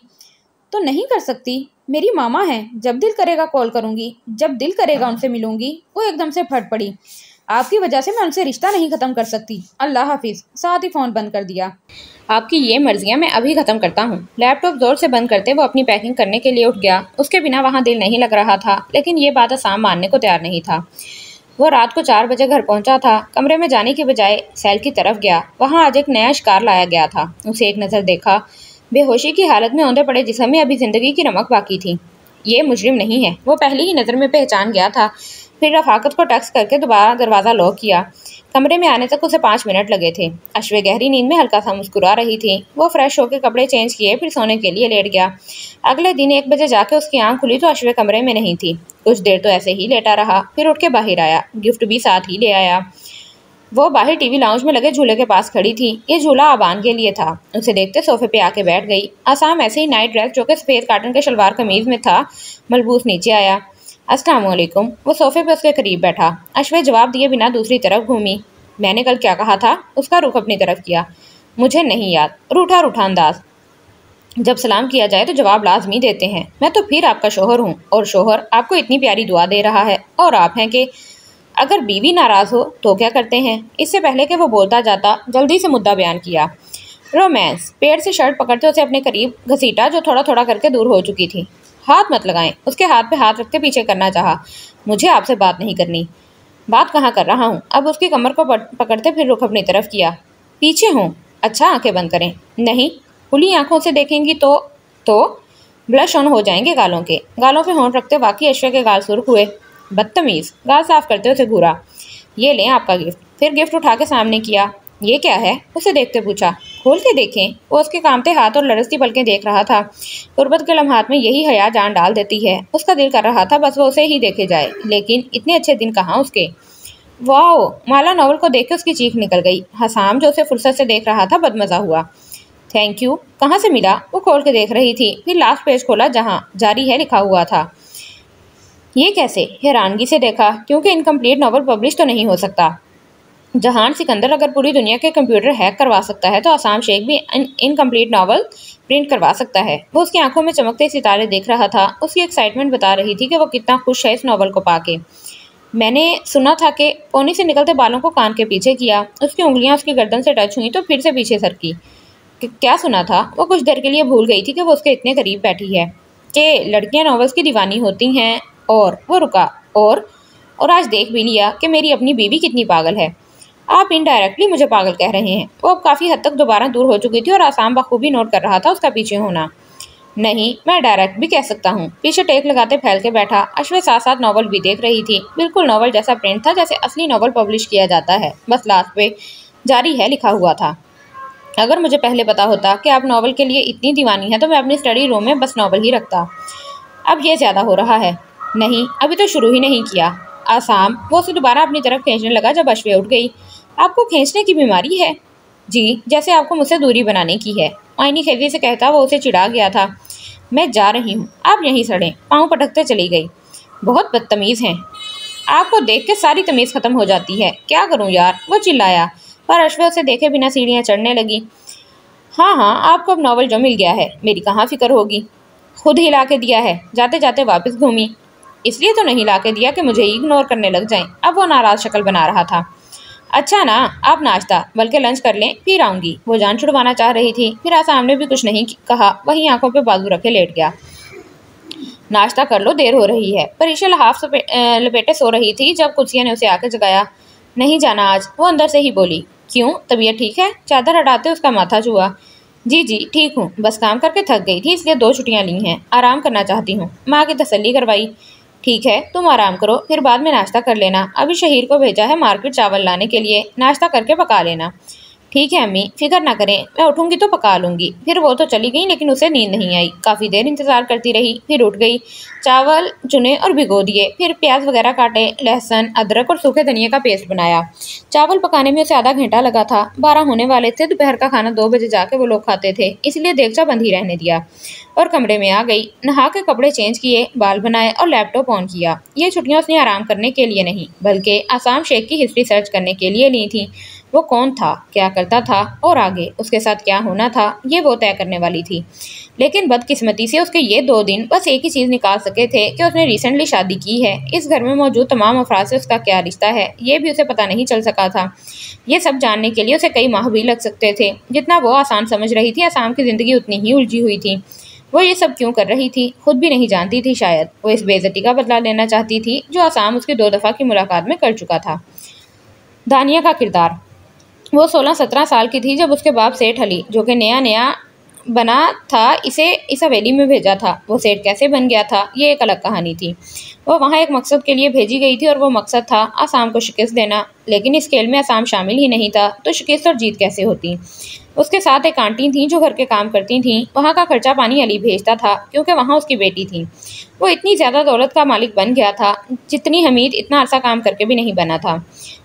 तो नहीं कर सकती मेरी मामा हैं जब दिल करेगा कॉल करूँगी जब दिल करेगा उनसे मिलूँगी वो एकदम से फट पड़ी आपकी वजह से मैं उनसे रिश्ता नहीं ख़त्म कर सकती अल्लाह हाफिज़ साथ ही फ़ोन बंद कर दिया आपकी ये मर्जियाँ मैं अभी ख़त्म करता हूँ लैपटॉप ज़ोर से बंद करते वो अपनी पैकिंग करने के लिए उठ गया उसके बिना वहाँ दिल नहीं लग रहा था लेकिन ये बात आसाम मानने को तैयार नहीं था वो रात को चार बजे घर पहुंचा था कमरे में जाने के बजाय सेल की तरफ गया वहां आज एक नया शिकार लाया गया था उसे एक नज़र देखा बेहोशी की हालत में ओंधे पड़े जिसमें अभी ज़िंदगी की रमक बाकी थी ये मुजरिम नहीं है वो पहली ही नज़र में पहचान गया था फिर रफाकत को टक्स करके दोबारा दरवाज़ा लॉक किया कमरे में आने तक उसे पाँच मिनट लगे थे अश्वे गहरी नींद में हल्का सा मुस्कुरा रही थी वो फ्रेश होकर कपड़े चेंज किए फिर सोने के लिए लेट गया अगले दिन एक बजे जाके उसकी आंख खुली तो अश्वे कमरे में नहीं थी कुछ देर तो ऐसे ही लेटा रहा फिर उठ के बाहर आया गिफ्ट भी साथ ही ले आया वो बाहर टीवी लाउंज में लगे झूले के पास खड़ी थी ये झूला आबान के लिए था उसे देखते सोफे पे आके बैठ गई आसाम ऐसे ही नाइट ड्रेस जो कि सफ़ेद काटन के शलवार कमीज में था मलबूस नीचे आया असलकुम वो सोफे पे उसके करीब बैठा अशवे जवाब दिए बिना दूसरी तरफ घूमी मैंने कल क्या कहा था उसका रुख अपनी तरफ किया मुझे नहीं याद रूठा रूठा अंदाज जब सलाम किया जाए तो जवाब लाजमी देते हैं मैं तो फिर आपका शोहर हूँ और शोहर आपको इतनी प्यारी दुआ दे रहा है और आप हैं कि अगर बीवी नाराज़ हो तो क्या करते हैं इससे पहले कि वो बोलता जाता जल्दी से मुद्दा बयान किया रोमांस पेड़ से शर्ट पकड़ते उसे अपने करीब घसीटा जो थोड़ा थोड़ा करके दूर हो चुकी थी हाथ मत लगाएं उसके हाथ पे हाथ रखते पीछे करना चाहा मुझे आपसे बात नहीं करनी बात कहाँ कर रहा हूँ अब उसकी कमर को पकड़ते फिर रुख अपनी तरफ किया पीछे हूँ अच्छा आंखें बंद करें नहीं खुली आंखों से देखेंगी तो तो ब्लश ऑन हो जाएंगे गालों के गालों पे होंठ रखते बाकी अश्वे के गाल सुरख हुए बदतमीज़ गाल साफ करते उसे घूरा ये लें आपका गिफ्ट फिर गिफ्ट उठा के सामने किया ये क्या है उसे देखते पूछा खोल के देखें वो उसके कामते हाथ और लड़सती पलकें देख रहा था गुर्बत के लम्हात में यही हया जान डाल देती है उसका दिल कर रहा था बस वो उसे ही देखे जाए लेकिन इतने अच्छे दिन कहाँ उसके वाओ माला नावल को देख के उसकी चीख निकल गई हसाम जो उसे फुर्सत से देख रहा था बदमज़ा हुआ थैंक यू कहाँ से मिला वो खोल के देख रही थी फिर लास्ट पेज खोला जहाँ जारी है लिखा हुआ था ये कैसे हैरानगी से देखा क्योंकि इनकम्प्लीट नावल पब्लिश तो नहीं हो सकता जहान सिकंदर अगर पूरी दुनिया के कंप्यूटर हैक करवा सकता है तो आसाम शेख भी इनकम्प्लीट नावल प्रिंट करवा सकता है वो उसकी आंखों में चमकते सितारे देख रहा था उसकी एक्साइटमेंट बता रही थी कि वो कितना खुश है इस नावल को पाके मैंने सुना था कि पोनी से निकलते बालों को कान के पीछे किया उसकी उंगलियां उसकी गर्दन से टच हुई तो फिर से पीछे सरकी क्या सुना था वो कुछ देर के लिए भूल गई थी कि वो उसके इतने करीब बैठी है कि लड़कियां नावल्स की दीवानी होती हैं और वो रुका और और आज देख भी लिया कि मेरी अपनी बीवी कितनी पागल है आप इनडायरेक्टली मुझे पागल कह रहे हैं वो अब काफ़ी हद तक दोबारा दूर हो चुकी थी और आसाम बखूबी नोट कर रहा था उसका पीछे होना नहीं मैं डायरेक्ट भी कह सकता हूँ पीछे टेक लगाते फैल के बैठा अश्वे साथ साथ नावल भी देख रही थी बिल्कुल नावल जैसा प्रिंट था जैसे असली नावल पब्लिश किया जाता है बस लास्ट पे जारी है लिखा हुआ था अगर मुझे पहले पता होता कि आप नावल के लिए इतनी दीवानी है तो मैं अपनी स्टडी रूम में बस नावल ही रखता अब यह ज़्यादा हो रहा है नहीं अभी तो शुरू ही नहीं किया आसाम वो उसे दोबारा अपनी तरफ खींचने लगा जब अश्वे उठ गई आपको खींचने की बीमारी है जी जैसे आपको मुझसे दूरी बनाने की है आइनी खैदी से कहता वो उसे चिढ़ा गया था मैं जा रही हूँ आप यहीं सड़ें पाँव पटकते चली गई बहुत बदतमीज़ हैं आपको देख के सारी तमीज़ ख़त्म हो जाती है क्या करूँ यार वो चिल्लाया पर अश्वे उसे देखे बिना सीढ़ियाँ चढ़ने लगी हाँ हाँ आपको अब नावल जो मिल गया है मेरी कहाँ फ़िक्र होगी खुद हिला के दिया है जाते जाते वापस घूमी इसलिए तो नहीं ला के दिया कि मुझे इग्नोर करने लग जाएं अब वो नाराज़ शक्ल बना रहा था अच्छा ना आप नाश्ता बल्कि लंच कर लें फिर आऊँगी वो जान छुड़वाना चाह रही थी फिर सामने भी कुछ नहीं कहा वहीं आंखों पर बाजू रखे लेट गया नाश्ता कर लो देर हो रही है परिशल हाफ लपेटे सो रही थी जब कुर्सिया ने उसे आकर जगाया नहीं जाना आज वो अंदर से ही बोली क्यों तबीयत ठीक है चादर हटाते उसका माथा छुआ जी जी ठीक हूँ बस काम करके थक गई थी इसलिए दो छुट्टियाँ ली हैं आराम करना चाहती हूँ माँ की तसली करवाई ठीक है तुम आराम करो फिर बाद में नाश्ता कर लेना अभी शहीर को भेजा है मार्केट चावल लाने के लिए नाश्ता करके पका लेना ठीक है अम्मी फिक्र ना करें मैं उठूंगी तो पका लूंगी फिर वो तो चली गई लेकिन उसे नींद नहीं आई काफ़ी देर इंतजार करती रही फिर उठ गई चावल चुने और भिगो दिए फिर प्याज वगैरह काटे लहसुन अदरक और सूखे धनिया का पेस्ट बनाया चावल पकाने में उसे आधा घंटा लगा था बारह होने वाले थे दोपहर का खाना दो बजे जाके वो लोग खाते थे इसलिए देखचा बंद ही रहने दिया और कमरे में आ गई नहा के कपड़े चेंज किए बाल बनाए और लैपटॉप ऑन किया ये छुट्टियाँ उसने आराम करने के लिए नहीं बल्कि आसाम शेख की हिस्ट्री सर्च करने के लिए ली थी वो कौन था क्या करता था और आगे उसके साथ क्या होना था ये वो तय करने वाली थी लेकिन बदकिस्मती से उसके ये दो दिन बस एक ही चीज़ निकाल सके थे कि उसने रिसेंटली शादी की है इस घर में मौजूद तमाम अफराद से उसका क्या रिश्ता है ये भी उसे पता नहीं चल सका था ये सब जानने के लिए उसे कई माह भी लग सकते थे जितना वो आसान समझ रही थी आसाम की ज़िंदगी उतनी ही उलझी हुई थी वो ये सब क्यों कर रही थी खुद भी नहीं जानती थी शायद वो इस बेजती का बदला लेना चाहती थी जो आसाम उसकी दो दफ़ा की मुलाकात में कर चुका था दानिया का किरदार वो सोलह सत्रह साल की थी जब उसके बाप सेठ अली जो कि नया नया बना था इसे इस हवेली में भेजा था वो सेठ कैसे बन गया था ये एक अलग कहानी थी वह वहाँ एक मकसद के लिए भेजी गई थी और वो मकसद था आसाम को शिकस्त देना लेकिन इस खेल में आसाम शामिल ही नहीं था तो शिकस्त और जीत कैसे होती उसके साथ एक आंटी थी जो घर के काम करती थीं वहाँ का खर्चा पानी अली भेजता था क्योंकि वहाँ उसकी बेटी थी वो इतनी ज़्यादा दौलत का मालिक बन गया था जितनी हमीद इतना अरसा काम करके भी नहीं बना था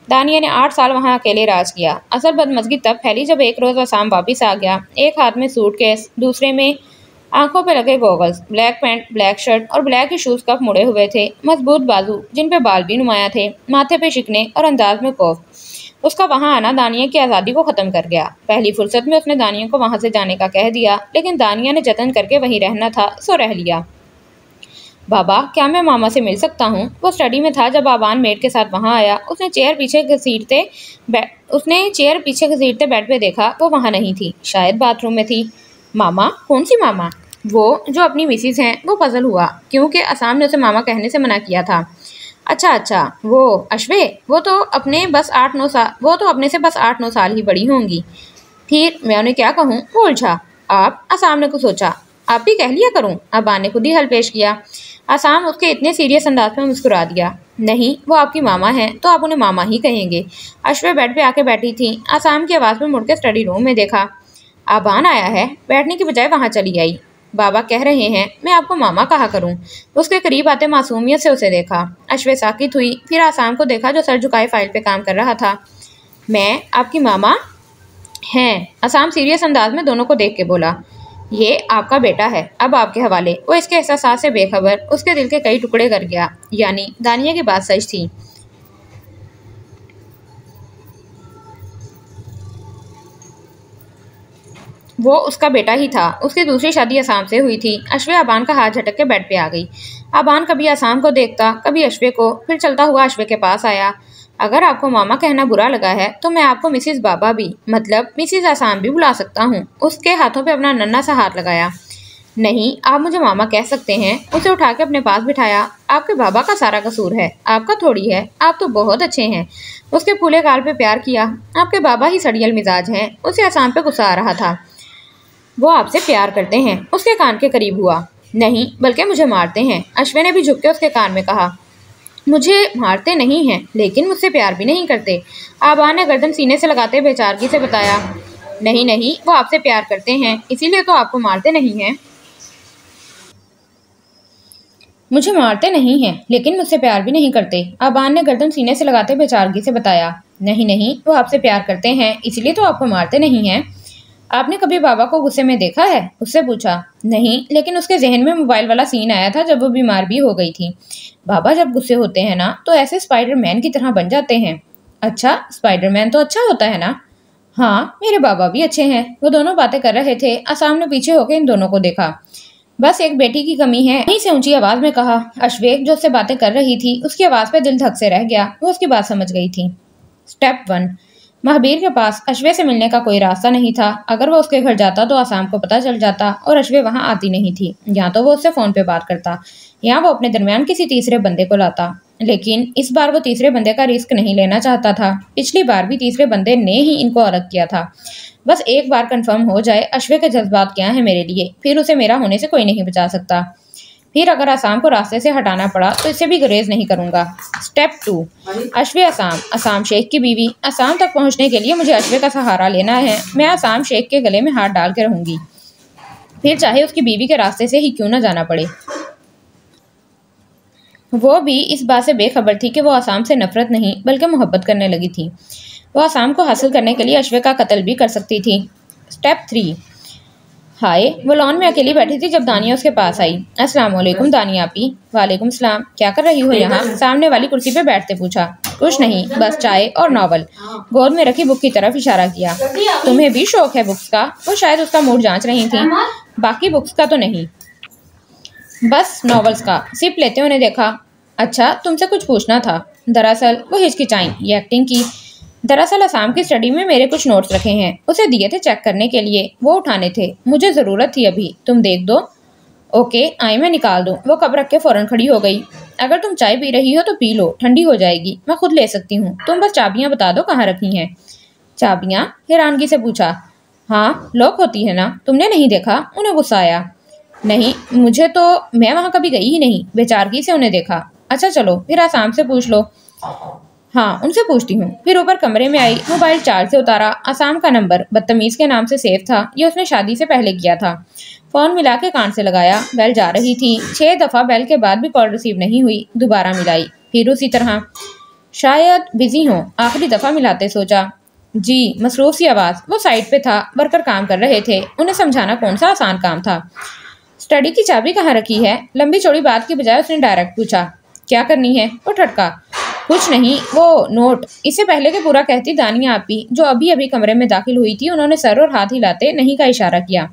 दानिया ने आठ साल वहाँ अकेले राज किया असल बदमजगी तब फैली जब एक रोज़ आसाम वापस आ गया एक हाथ में सूट दूसरे में आंखों पर लगे goggles black pant black shirt और ब्लैक ही शूज कफ मुड़े हुए थे मजबूत बाजू जिन पर बाल भी नुमाया थे माथे पे शिकने और अंदाज में कौफ उसका वहाँ आना दानिया की आज़ादी को ख़त्म कर गया पहली फुर्सत में उसने दानिया को वहाँ से जाने का कह दिया लेकिन दानिया ने जतन करके वहीं रहना था सो रह लिया बाबा क्या मैं मामा से मिल सकता हूँ वो स्टडी में था जब आबान मेड के साथ वहाँ आया उसने चेयर पीछे घसीटते उसने चेयर पीछे घसीटते बेड पे देखा वो तो वहाँ नहीं थी शायद बाथरूम में थी मामा कौन सी मामा वो जो अपनी मिसिज हैं वो पजल हुआ क्योंकि असाम ने उसे मामा कहने से मना किया था अच्छा अच्छा वो अश्वे वो तो अपने बस आठ नौ साल वो तो अपने से बस आठ नौ साल ही बड़ी होंगी फिर मैं उन्हें क्या कहूँ वो उलझा आप आसाम ने को सोचा आप भी कह लिया करूँ अबा ने खुद ही हल पेश किया आसाम उसके इतने सीरियस अंदाज में मुस्कुरा दिया नहीं वो आपकी मामा हैं तो आप उन्हें मामा ही कहेंगे अश्वे बेड पे आके बैठी थी आसाम की आवाज़ में मुड़कर स्टडी रूम में देखा आबान आया है बैठने की बजाय वहाँ चली आई बाबा कह रहे हैं मैं आपको मामा कहा करूं उसके करीब आते मासूमियत से उसे देखा अश्वे साकित हुई फिर आसाम को देखा जो सर झुकाए फाइल पे काम कर रहा था मैं आपकी मामा हैं आसाम सीरियस अंदाज में दोनों को देख के बोला ये आपका बेटा है अब आपके हवाले वो इसके एहसास से बेखबर उसके दिल के कई टुकड़े कर गया यानी दानिया की बात सच थी वो उसका बेटा ही था उसकी दूसरी शादी आसाम से हुई थी अशवे अबान का हाथ झटक के बेड पे आ गई अबान कभी आसाम को देखता कभी अशवे को फिर चलता हुआ अशवे के पास आया अगर आपको मामा कहना बुरा लगा है तो मैं आपको मिसिस बाबा भी मतलब मिसिज आसाम भी बुला सकता हूँ उसके हाथों पर अपना नन्ना सा हाथ लगाया नहीं आप मुझे मामा कह सकते हैं उसे उठा के अपने पास बिठाया आपके बाबा का सारा कसूर है आपका थोड़ी है आप तो बहुत अच्छे हैं उसके फूले काल पे प्यार किया आपके बाबा ही सड़ियल मिजाज हैं उसे आसाम पे गुस्सा आ रहा था वो आपसे प्यार करते हैं उसके कान के करीब हुआ नहीं बल्कि मुझे मारते हैं अश्वे ने भी झुक के उसके कान में कहा मुझे मारते नहीं हैं लेकिन मुझसे प्यार भी नहीं करते आबा ने गर्दन सीने से लगाते बेचारगी से बताया नहीं नहीं वो आपसे प्यार करते हैं इसीलिए तो आपको मारते नहीं हैं मुझे मारते नहीं हैं लेकिन मुझसे प्यार भी नहीं करते आबान ने गर्दन सीने से लगाते बेचारगी से बताया नहीं नहीं वो आपसे प्यार करते हैं इसलिए तो आपको मारते नहीं हैं आपने कभी बाबा को गुस्से में देखा है उससे पूछा नहीं लेकिन उसके जहन में मोबाइल वाला सीन आया था जब वो बीमार भी हो गई थी बाबा जब गुस्से होते हैं ना तो ऐसे स्पाइडरमैन की तरह बन जाते हैं अच्छा स्पाइडरमैन तो अच्छा होता है ना हाँ मेरे बाबा भी अच्छे हैं वो दोनों बातें कर रहे थे आसाम ने पीछे होकर इन दोनों को देखा बस एक बेटी की कमी है वहीं से ऊंची आवाज में कहा अश्वेक जो उससे बातें कर रही थी उसकी आवाज पर दिल धक से रह गया वो उसकी बात समझ गई थी स्टेप वन महाबीर के पास अश्वे से मिलने का कोई रास्ता नहीं था अगर वह उसके घर जाता तो आसाम को पता चल जाता और अश्वे वहाँ आती नहीं थी या तो वो उससे फ़ोन पे बात करता या वो अपने दरमियान किसी तीसरे बंदे को लाता लेकिन इस बार वो तीसरे बंदे का रिस्क नहीं लेना चाहता था पिछली बार भी तीसरे बंदे ने ही इनको अलग किया था बस एक बार कंफर्म हो जाए अश्वे के जज्बात क्या है मेरे लिए फिर उसे मेरा होने से कोई नहीं बचा सकता फिर अगर आसाम को रास्ते से हटाना पड़ा तो इसे भी गुरेज नहीं करूँगा स्टेप टू अशव आसाम आसाम शेख की बीवी आसाम तक पहुँचने के लिए मुझे अशवे का सहारा लेना है मैं आसाम शेख के गले में हाथ डाल के रहूँगी फिर चाहे उसकी बीवी के रास्ते से ही क्यों ना जाना पड़े वो भी इस बात से बेखबर थी कि वो आसाम से नफरत नहीं बल्कि मोहब्बत करने लगी थी वो आसाम को हासिल करने के लिए अशवे का कत्ल भी कर सकती थी स्टेप थ्री हाय वो लॉन में अकेली बैठी थी जब दानिया उसके पास आई अस्सलाम वालेकुम दानिया आपी वालेकुम सलाम क्या कर रही हो यहाँ सामने वाली कुर्सी पे बैठते पूछा कुछ नहीं बस चाय और नावल गोद में रखी बुक की तरफ इशारा किया तुम्हें भी शौक है बुक्स का वो शायद उसका मूड जांच रही थी बाकी बुक्स का तो नहीं बस नावल्स का सिप लेते उन्हें देखा अच्छा तुमसे कुछ पूछना था दरअसल वो हिचकिचाई ये एक्टिंग की दरअसल असाम की स्टडी में मेरे कुछ नोट्स रखे हैं उसे दिए थे चेक करने के लिए वो उठाने थे मुझे ज़रूरत थी अभी तुम देख दो ओके आई मैं निकाल दूँ वो कब रख के फ़ौरन खड़ी हो गई अगर तुम चाय पी रही हो तो पी लो ठंडी हो जाएगी मैं खुद ले सकती हूँ तुम बस चाबियाँ बता दो कहाँ रखी हैं चाबियाँ हैरानगी से पूछा हाँ लॉक होती है ना तुमने नहीं देखा उन्हें गुस्सा आया नहीं मुझे तो मैं वहाँ कभी गई ही नहीं बेचारगी से उन्हें देखा अच्छा चलो फिर आसाम से पूछ लो हाँ उनसे पूछती हूँ फिर ऊपर कमरे में आई मोबाइल चार्ज से उतारा आसाम का नंबर बदतमीज के नाम से सेव था ये उसने शादी से पहले किया था फ़ोन मिला के कान से लगाया बैल जा रही थी छः दफ़ा बैल के बाद भी कॉल रिसीव नहीं हुई दोबारा मिलाई फिर उसी तरह शायद बिजी हों आखिरी दफ़ा मिलाते सोचा जी मसरूफ सी आवाज़ वो साइड पे था वर्कर काम कर रहे थे उन्हें समझाना कौन सा आसान काम था स्टडी की चाबी कहाँ रखी है लंबी चौड़ी बात की बजाय उसने डायरेक्ट पूछा क्या करनी है वो ठटका कुछ नहीं वो नोट इससे पहले के पूरा कहती दानिया आपी जो अभी अभी कमरे में दाखिल हुई थी उन्होंने सर और हाथ हिलाते नहीं का इशारा किया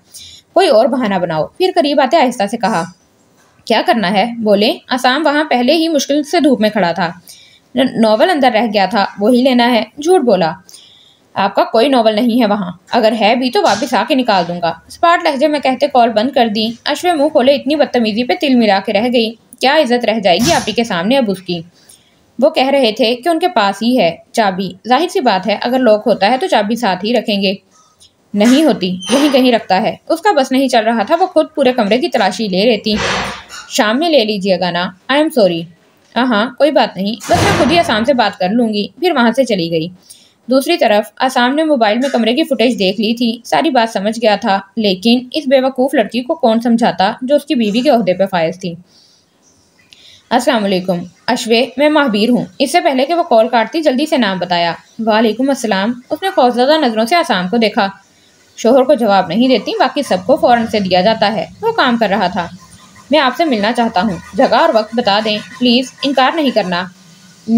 कोई और बहाना बनाओ फिर करीब आते आहिस्ता से कहा क्या करना है बोले आसाम वहाँ पहले ही मुश्किल से धूप में खड़ा था नॉवल अंदर रह गया था वही लेना है झूठ बोला आपका कोई नॉवल नहीं है वहाँ अगर है भी तो वापस आके निकाल दूंगा स्पाट लहजे में कहते कॉल बंद कर दी अश्वे मुंह खोले इतनी बदतमीजी पे तिल मिला के रह गई क्या इज्जत रह जाएगी आप ही के सामने अब उसकी वो कह रहे थे कि उनके पास ही है चाबी जाहिर सी बात है अगर लॉक होता है तो चाबी साथ ही रखेंगे नहीं होती यहीं कहीं रखता है उसका बस नहीं चल रहा था वो खुद पूरे कमरे की तलाशी ले रहती थी शाम में ले लीजिएगा ना आई एम सॉरी हाँ, हाँ कोई बात नहीं बस मैं खुद ही आसाम से बात कर लूँगी फिर वहाँ से चली गई दूसरी तरफ आसाम ने मोबाइल में कमरे की फुटेज देख ली थी सारी बात समझ गया था लेकिन इस बेवकूफ़ लड़की को कौन समझाता जो उसकी बीवी के अहदे पर फायज थी असलम अशवे मैं महबीर हूँ इससे पहले कि वो कॉल काटती जल्दी से नाम बताया वालेकुम असलम उसने खौफजदा नज़रों से आसाम को देखा शोहर को जवाब नहीं देती बाकी सबको फ़ौरन से दिया जाता है वो काम कर रहा था मैं आपसे मिलना चाहता हूँ जगह और वक्त बता दें प्लीज़ इनकार नहीं करना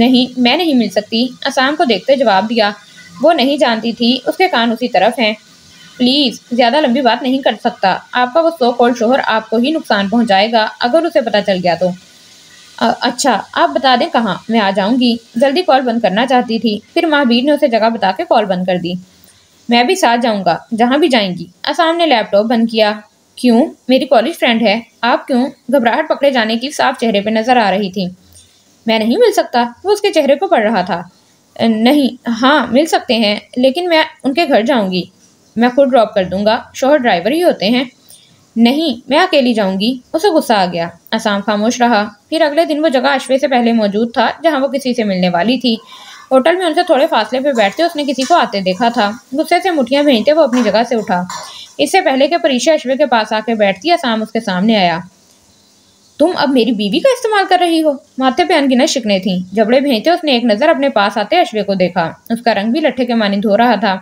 नहीं मैं नहीं मिल सकती आसाम को देखते जवाब दिया वो नहीं जानती थी उसके कान उसी तरफ हैं प्लीज़ ज़्यादा लंबी बात नहीं कर सकता आपका वो सो कॉल शोहर आपको ही नुकसान पहुँचाएगा अगर उसे पता चल गया तो अच्छा आप बता दें कहाँ मैं आ जाऊँगी जल्दी कॉल बंद करना चाहती थी फिर महावीर ने उसे जगह बता के कॉल बंद कर दी मैं भी साथ जाऊँगा जहाँ भी जाएंगी असाम ने लैपटॉप बंद किया क्यों मेरी कॉलेज फ्रेंड है आप क्यों घबराहट पकड़े जाने की साफ चेहरे पर नज़र आ रही थी मैं नहीं मिल सकता वो उसके चेहरे को पड़ रहा था नहीं हाँ मिल सकते हैं लेकिन मैं उनके घर जाऊँगी मैं खुद ड्रॉप कर दूंगा शोहर ड्राइवर ही होते हैं नहीं मैं अकेली जाऊंगी उसे गुस्सा आ गया असाम खामोश रहा फिर अगले दिन वो जगह अशवे से पहले मौजूद था जहाँ वो किसी से मिलने वाली थी होटल में उनसे थोड़े फासले पर बैठते उसने किसी को आते देखा था गुस्से से मुठियाँ भेजते वो अपनी जगह से उठा इससे पहले कि परीक्षा अशवे के पास आके बैठती असाम उसके सामने आया तुम अब मेरी बीवी का इस्तेमाल कर रही हो माथे पे अनगिनत शिकने थी जबड़े भेजते उसने एक नज़र अपने पास आते अशवे को देखा उसका रंग भी लट्ठे के मानिंद हो रहा था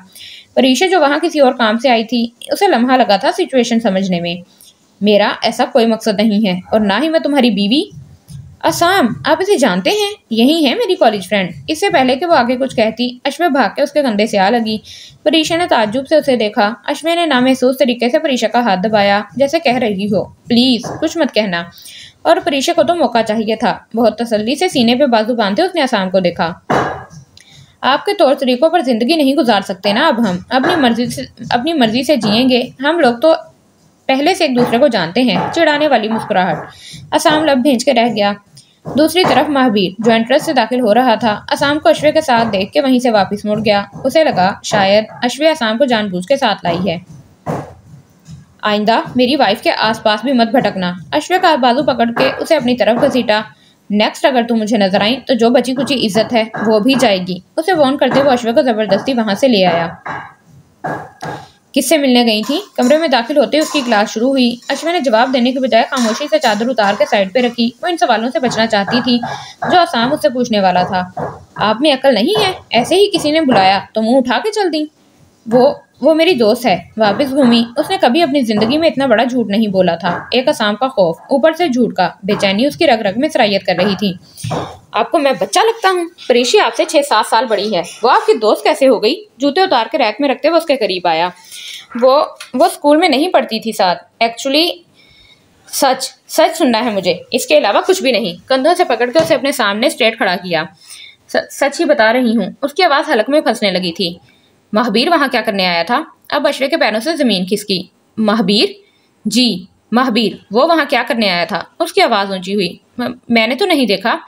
परीशा जो वहाँ किसी और काम से आई थी उसे लम्हा लगा था सिचुएशन समझने में मेरा ऐसा कोई मकसद नहीं है और ना ही मैं तुम्हारी बीवी असाम आप इसे जानते हैं यही है मेरी कॉलेज फ्रेंड इससे पहले कि वो आगे कुछ कहती अश्वे भाग के उसके कंधे से आ लगी परीशा ने ताज्जुब से उसे देखा अश्वे ने ना महसूस तरीके से परीशा का हाथ दबाया जैसे कह रही हो प्लीज़ कुछ मत कहना और परीशा को तो मौका चाहिए था बहुत तसल्ली से सीने पर बाजू बांधे उसने असाम को देखा आपके तौर तरीक़ों पर ज़िंदगी नहीं गुजार सकते ना अब हम अपनी मर्ज़ी से अपनी मर्ज़ी से जियेंगे हम लोग तो पहले से एक दूसरे को जानते हैं चिड़ाने वाली मुस्कुराहट असाम लब भेज के रह गया दूसरी तरफ महावीर जो एंट्रेंस से दाखिल हो रहा था असाम को अश्वे के साथ देख के वहीं से वापस मुड़ गया उसे लगा शायद अश्वे असाम को जानबूझ के साथ लाई है आइंदा मेरी वाइफ के आसपास भी मत भटकना अश्वे का बाजू पकड़ के उसे अपनी तरफ घसीटा नेक्स्ट अगर तू मुझे नजर आई तो जो बची कुछ इज्जत है वो भी जाएगी उसे वॉन करते हुए अश्वे को ज़बरदस्ती वहां से ले आया किससे मिलने गई थी कमरे में दाखिल होते ही उसकी क्लास शुरू हुई अश्वे ने जवाब देने के बजाय खामोशी से चादर उतार के साइड पे रखी वो इन सवालों से बचना चाहती थी जो आसाम उससे पूछने वाला था आप में अकल नहीं है ऐसे ही किसी ने बुलाया तो मुंह उठा के चल दी वो वो मेरी दोस्त है वापस घूमी उसने कभी अपनी ज़िंदगी में इतना बड़ा झूठ नहीं बोला था एक असाम का खौफ ऊपर से झूठ का बेचैनी उसकी रग रग में सराहियत कर रही थी आपको मैं बच्चा लगता हूँ परेशी आपसे छः सात साल बड़ी है वो आपकी दोस्त कैसे हो गई जूते उतार के रैक में रखते हुए उसके करीब आया वो वो स्कूल में नहीं पढ़ती थी साथ एक्चुअली सच सच सुनना है मुझे इसके अलावा कुछ भी नहीं कंधों से पकड़ के उसे अपने सामने स्ट्रेट खड़ा किया सच ही बता रही हूँ उसकी आवाज़ हलक में फंसने लगी थी महाबीर वहां क्या करने आया था अब बशरे के पैरों से जमीन खिसकी महाबीर जी महाबीर वो वहां क्या करने आया था उसकी आवाज ऊंची हुई मैंने तो नहीं देखा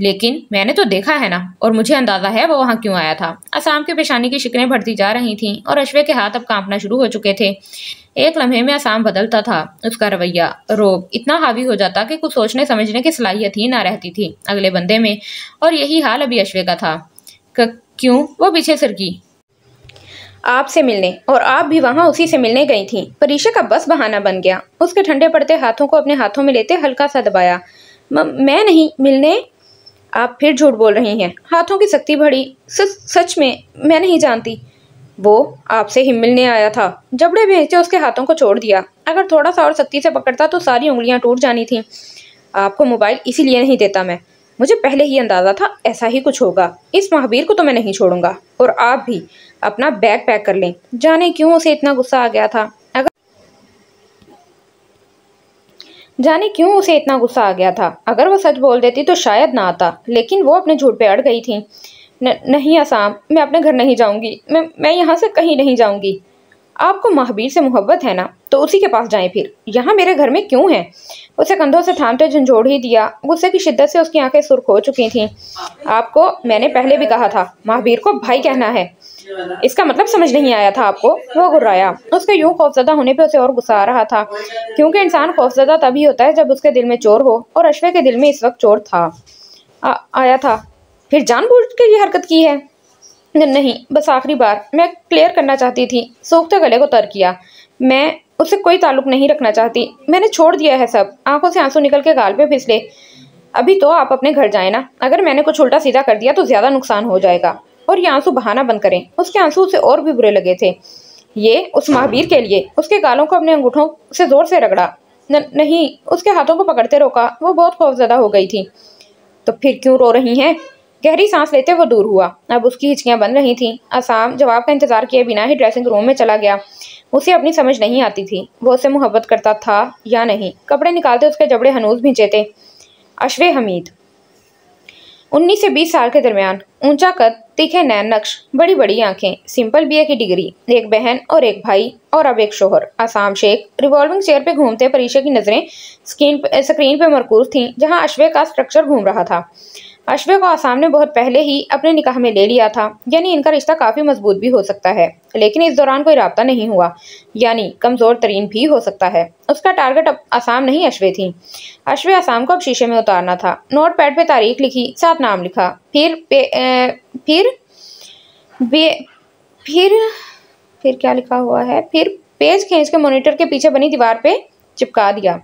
लेकिन मैंने तो देखा है ना और मुझे अंदाज़ा है वो वहाँ क्यों आया था असाम के पेशानी की शिकरें बढ़ती जा रही थीं और अश्वे के हाथ अब कांपना शुरू हो चुके थे एक लम्हे में असाम बदलता था उसका रवैया रोग इतना हावी हो जाता कि कुछ सोचने समझने की सलाहियत ही ना रहती थी अगले बंदे में और यही हाल अभी अश्वे का था क्यों वो पीछे की आपसे मिलने और आप भी वहाँ उसी से मिलने गई थी परीक्षा का बस बहाना बन गया उसके ठंडे पड़ते हाथों को अपने हाथों में लेते हल्का सा दबाया मैं नहीं मिलने आप फिर झूठ बोल रही हैं हाथों की शक्ति बढ़ी सच में मैं नहीं जानती वो आपसे ही मिलने आया था जबड़े भेजते उसके हाथों को छोड़ दिया अगर थोड़ा सा और सख्ती से पकड़ता तो सारी उंगलियां टूट जानी थीं आपको मोबाइल इसीलिए नहीं देता मैं मुझे पहले ही अंदाज़ा था ऐसा ही कुछ होगा इस महावीर को तो मैं नहीं छोड़ूंगा और आप भी अपना बैग पैक कर लें जाने क्यों उसे इतना गुस्सा आ गया था अगर जाने क्यों उसे इतना गुस्सा आ गया था अगर वो सच बोल देती तो शायद ना आता लेकिन वो अपने झूठ पे अड़ गई थी न, नहीं आसाम मैं अपने घर नहीं जाऊंगी मैं मैं यहाँ से कहीं नहीं जाऊंगी आपको महाबीर से मोहब्बत है ना तो उसी के पास जाएं फिर यहाँ मेरे घर में क्यों है उसे कंधों से थामते झंझोड़ ही दिया गुस्से की शिद्दत से उसकी आंखें सुर्ख हो चुकी थीं आपको मैंने पहले भी कहा था महाबीर को भाई कहना है इसका मतलब समझ नहीं आया था आपको वो गुर्राया उसके यूं खौफजदा होने पर उसे और गुस्सा आ रहा था क्योंकि इंसान खौफजदा तभी होता है जब उसके दिल में चोर हो और अशवे के दिल में इस वक्त चोर था आ, आया था फिर जानबूझ के ये हरकत की है नहीं बस आखिरी बार मैं क्लियर करना चाहती थी सूखते गले को तर किया मैं उससे कोई ताल्लुक नहीं रखना चाहती मैंने छोड़ दिया है सब आंखों से आंसू निकल के गाल पे फिसले अभी तो आप अपने घर जाए ना अगर मैंने कुछ उल्टा सीधा कर दिया तो ज़्यादा नुकसान हो जाएगा और ये आंसू बहाना बंद करें उसके आंसू उसे और भी बुरे लगे थे ये उस महावीर के लिए उसके गालों को अपने अंगूठों से जोर से रगड़ा न, नहीं उसके हाथों को पकड़ते रोका वो बहुत खौफजदा हो गई थी तो फिर क्यों रो रही हैं गहरी सांस लेते वो दूर हुआ अब उसकी हिचकियां बन रही थीं आसाम जवाब का इंतजार किए बिना ही ड्रेसिंग रूम में चला गया उसे अपनी समझ नहीं आती थी वो उसे मोहब्बत करता था या नहीं कपड़े निकालते उसके जबड़े हनूज भींचे थे अशवे हमीद उन्नीस से बीस साल के दरमियान ऊंचा कद तीखे नैन नक्श बड़ी बड़ी आंखें सिंपल बीए की डिग्री एक बहन और एक भाई और अब एक शोहर आसाम शेख रिवॉल्विंग चेयर पे घूमते परीक्षा की नजरें स्क्रीन स्क्रीन पे मरकूज थीं जहां अश्वे का स्ट्रक्चर घूम रहा था अश्वे को आसाम ने बहुत पहले ही अपने निकाह में ले लिया था यानी इनका रिश्ता काफ़ी मजबूत भी हो सकता है लेकिन इस दौरान कोई रबता नहीं हुआ यानी कमज़ोर तरीन भी हो सकता है उसका टारगेट अब आसाम नहीं अश्वे थी अश्वे आसाम को अब शीशे में उतारना था नोट पैड पर तारीख लिखी साथ नाम लिखा फिर पे, ए, फिर फिर फिर क्या लिखा हुआ है फिर पेज खींच के मोनिटर के पीछे बनी दीवार पे चिपका दिया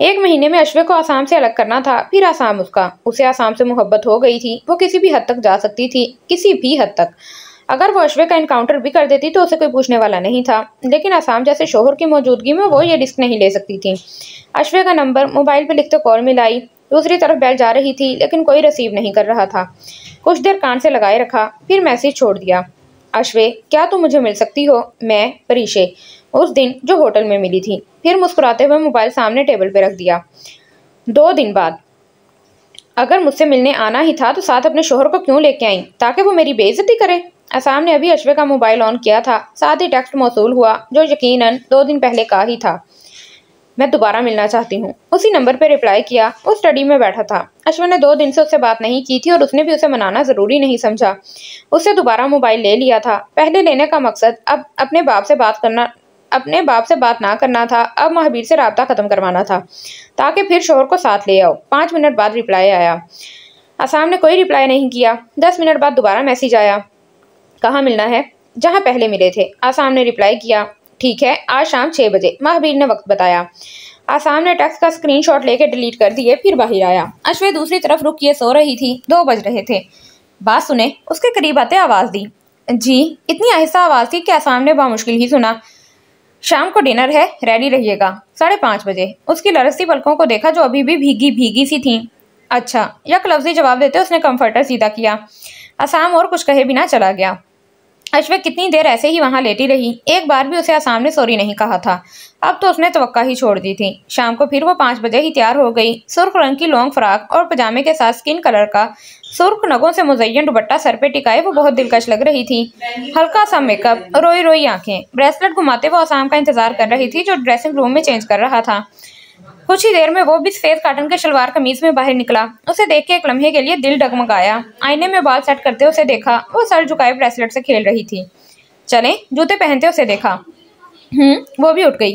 एक महीने में अश्वे को आसाम से अलग करना था फिर आसाम उसका उसे आसाम से मोहब्बत हो गई थी वो किसी भी हद तक जा सकती थी किसी भी हद तक अगर वो अश्वे का इनकाउंटर भी कर देती तो उसे कोई पूछने वाला नहीं था लेकिन आसाम जैसे शोहर की मौजूदगी में वो ये रिस्क नहीं ले सकती थी अश्वे का नंबर मोबाइल पर लिखते कॉल मिलाई दूसरी तरफ बैल जा रही थी लेकिन कोई रिसीव नहीं कर रहा था कुछ देर कान से लगाए रखा फिर मैसेज छोड़ दिया अश्वे क्या तुम मुझे मिल सकती हो मैं परीशे उस दिन जो होटल में मिली थी फिर मुस्कुराते हुए मोबाइल सामने टेबल पर रख दिया दो दिन बाद अगर मुझसे मिलने आना ही था तो साथ अपने शोहर को क्यों लेके आई ताकि वो मेरी बेइज्जती करे असाम ने अभी अशवे का मोबाइल ऑन किया था साथ ही टेक्स्ट मौसू हुआ जो यकीनन दो दिन पहले का ही था मैं दोबारा मिलना चाहती हूँ उसी नंबर पर रिप्लाई किया वो स्टडी में बैठा था अश्वे ने दो दिन से उससे बात नहीं की थी और उसने भी उसे मनाना ज़रूरी नहीं समझा उससे दोबारा मोबाइल ले लिया था पहले लेने का मकसद अब अपने बाप से बात करना अपने बाप से बात ना करना था अब महावीर से रबता ख़त्म करवाना था ताकि फिर शोर को साथ ले आओ पाँच मिनट बाद रिप्लाई आया आसाम ने कोई रिप्लाई नहीं किया दस मिनट बाद दोबारा मैसेज आया कहाँ मिलना है जहाँ पहले मिले थे आसाम ने रिप्लाई किया ठीक है आज शाम छः बजे महावीर ने वक्त बताया आसाम ने टैक्स का स्क्रीनशॉट लेकर डिलीट कर दिए फिर बाहर आया अश्वे दूसरी तरफ रुक किए सो रही थी दो बज रहे थे बात सुने उसके करीब आते आवाज़ दी जी इतनी आहिस्ता आवाज़ थी कि आसाम ने बामुश्किल ही सुना शाम को डिनर है रेडी रहिएगा साढ़े पाँच बजे उसकी लरसती पलकों को देखा जो अभी भी भीगी भीगी सी थीं अच्छा यक लफ्जी जवाब देते उसने कम्फर्टर सीधा किया आसाम और कुछ कहे बिना चला गया अश्वे कितनी देर ऐसे ही वहां लेटी रही एक बार भी उसे आसाम ने सॉरी नहीं कहा था अब तो उसने तो ही छोड़ दी थी शाम को फिर वो पाँच बजे ही तैयार हो गई सुर्ख रंग की लॉन्ग फ्राक और पजामे के साथ स्किन कलर का सुर्ख नगों से मुजयन दुबट्टा सर पे टिकाए वो बहुत दिलकश लग रही थी हल्का सा मेकअप रोई रोई आंखें ब्रेसलेट घुमाते वो आसाम का इंतजार कर रही थी जो ड्रेसिंग रूम में चेंज कर रहा था कुछ ही देर में वो भी सफेद काटन के शलवार कमीज में बाहर निकला उसे देख के एक लम्हे के लिए दिल डगमगाया आईने में बाल सेट करते उसे देखा वो सर झुकाए ब्रेसलेट से खेल रही थी चले जूते पहनते उसे देखा हम्म वो भी उठ गई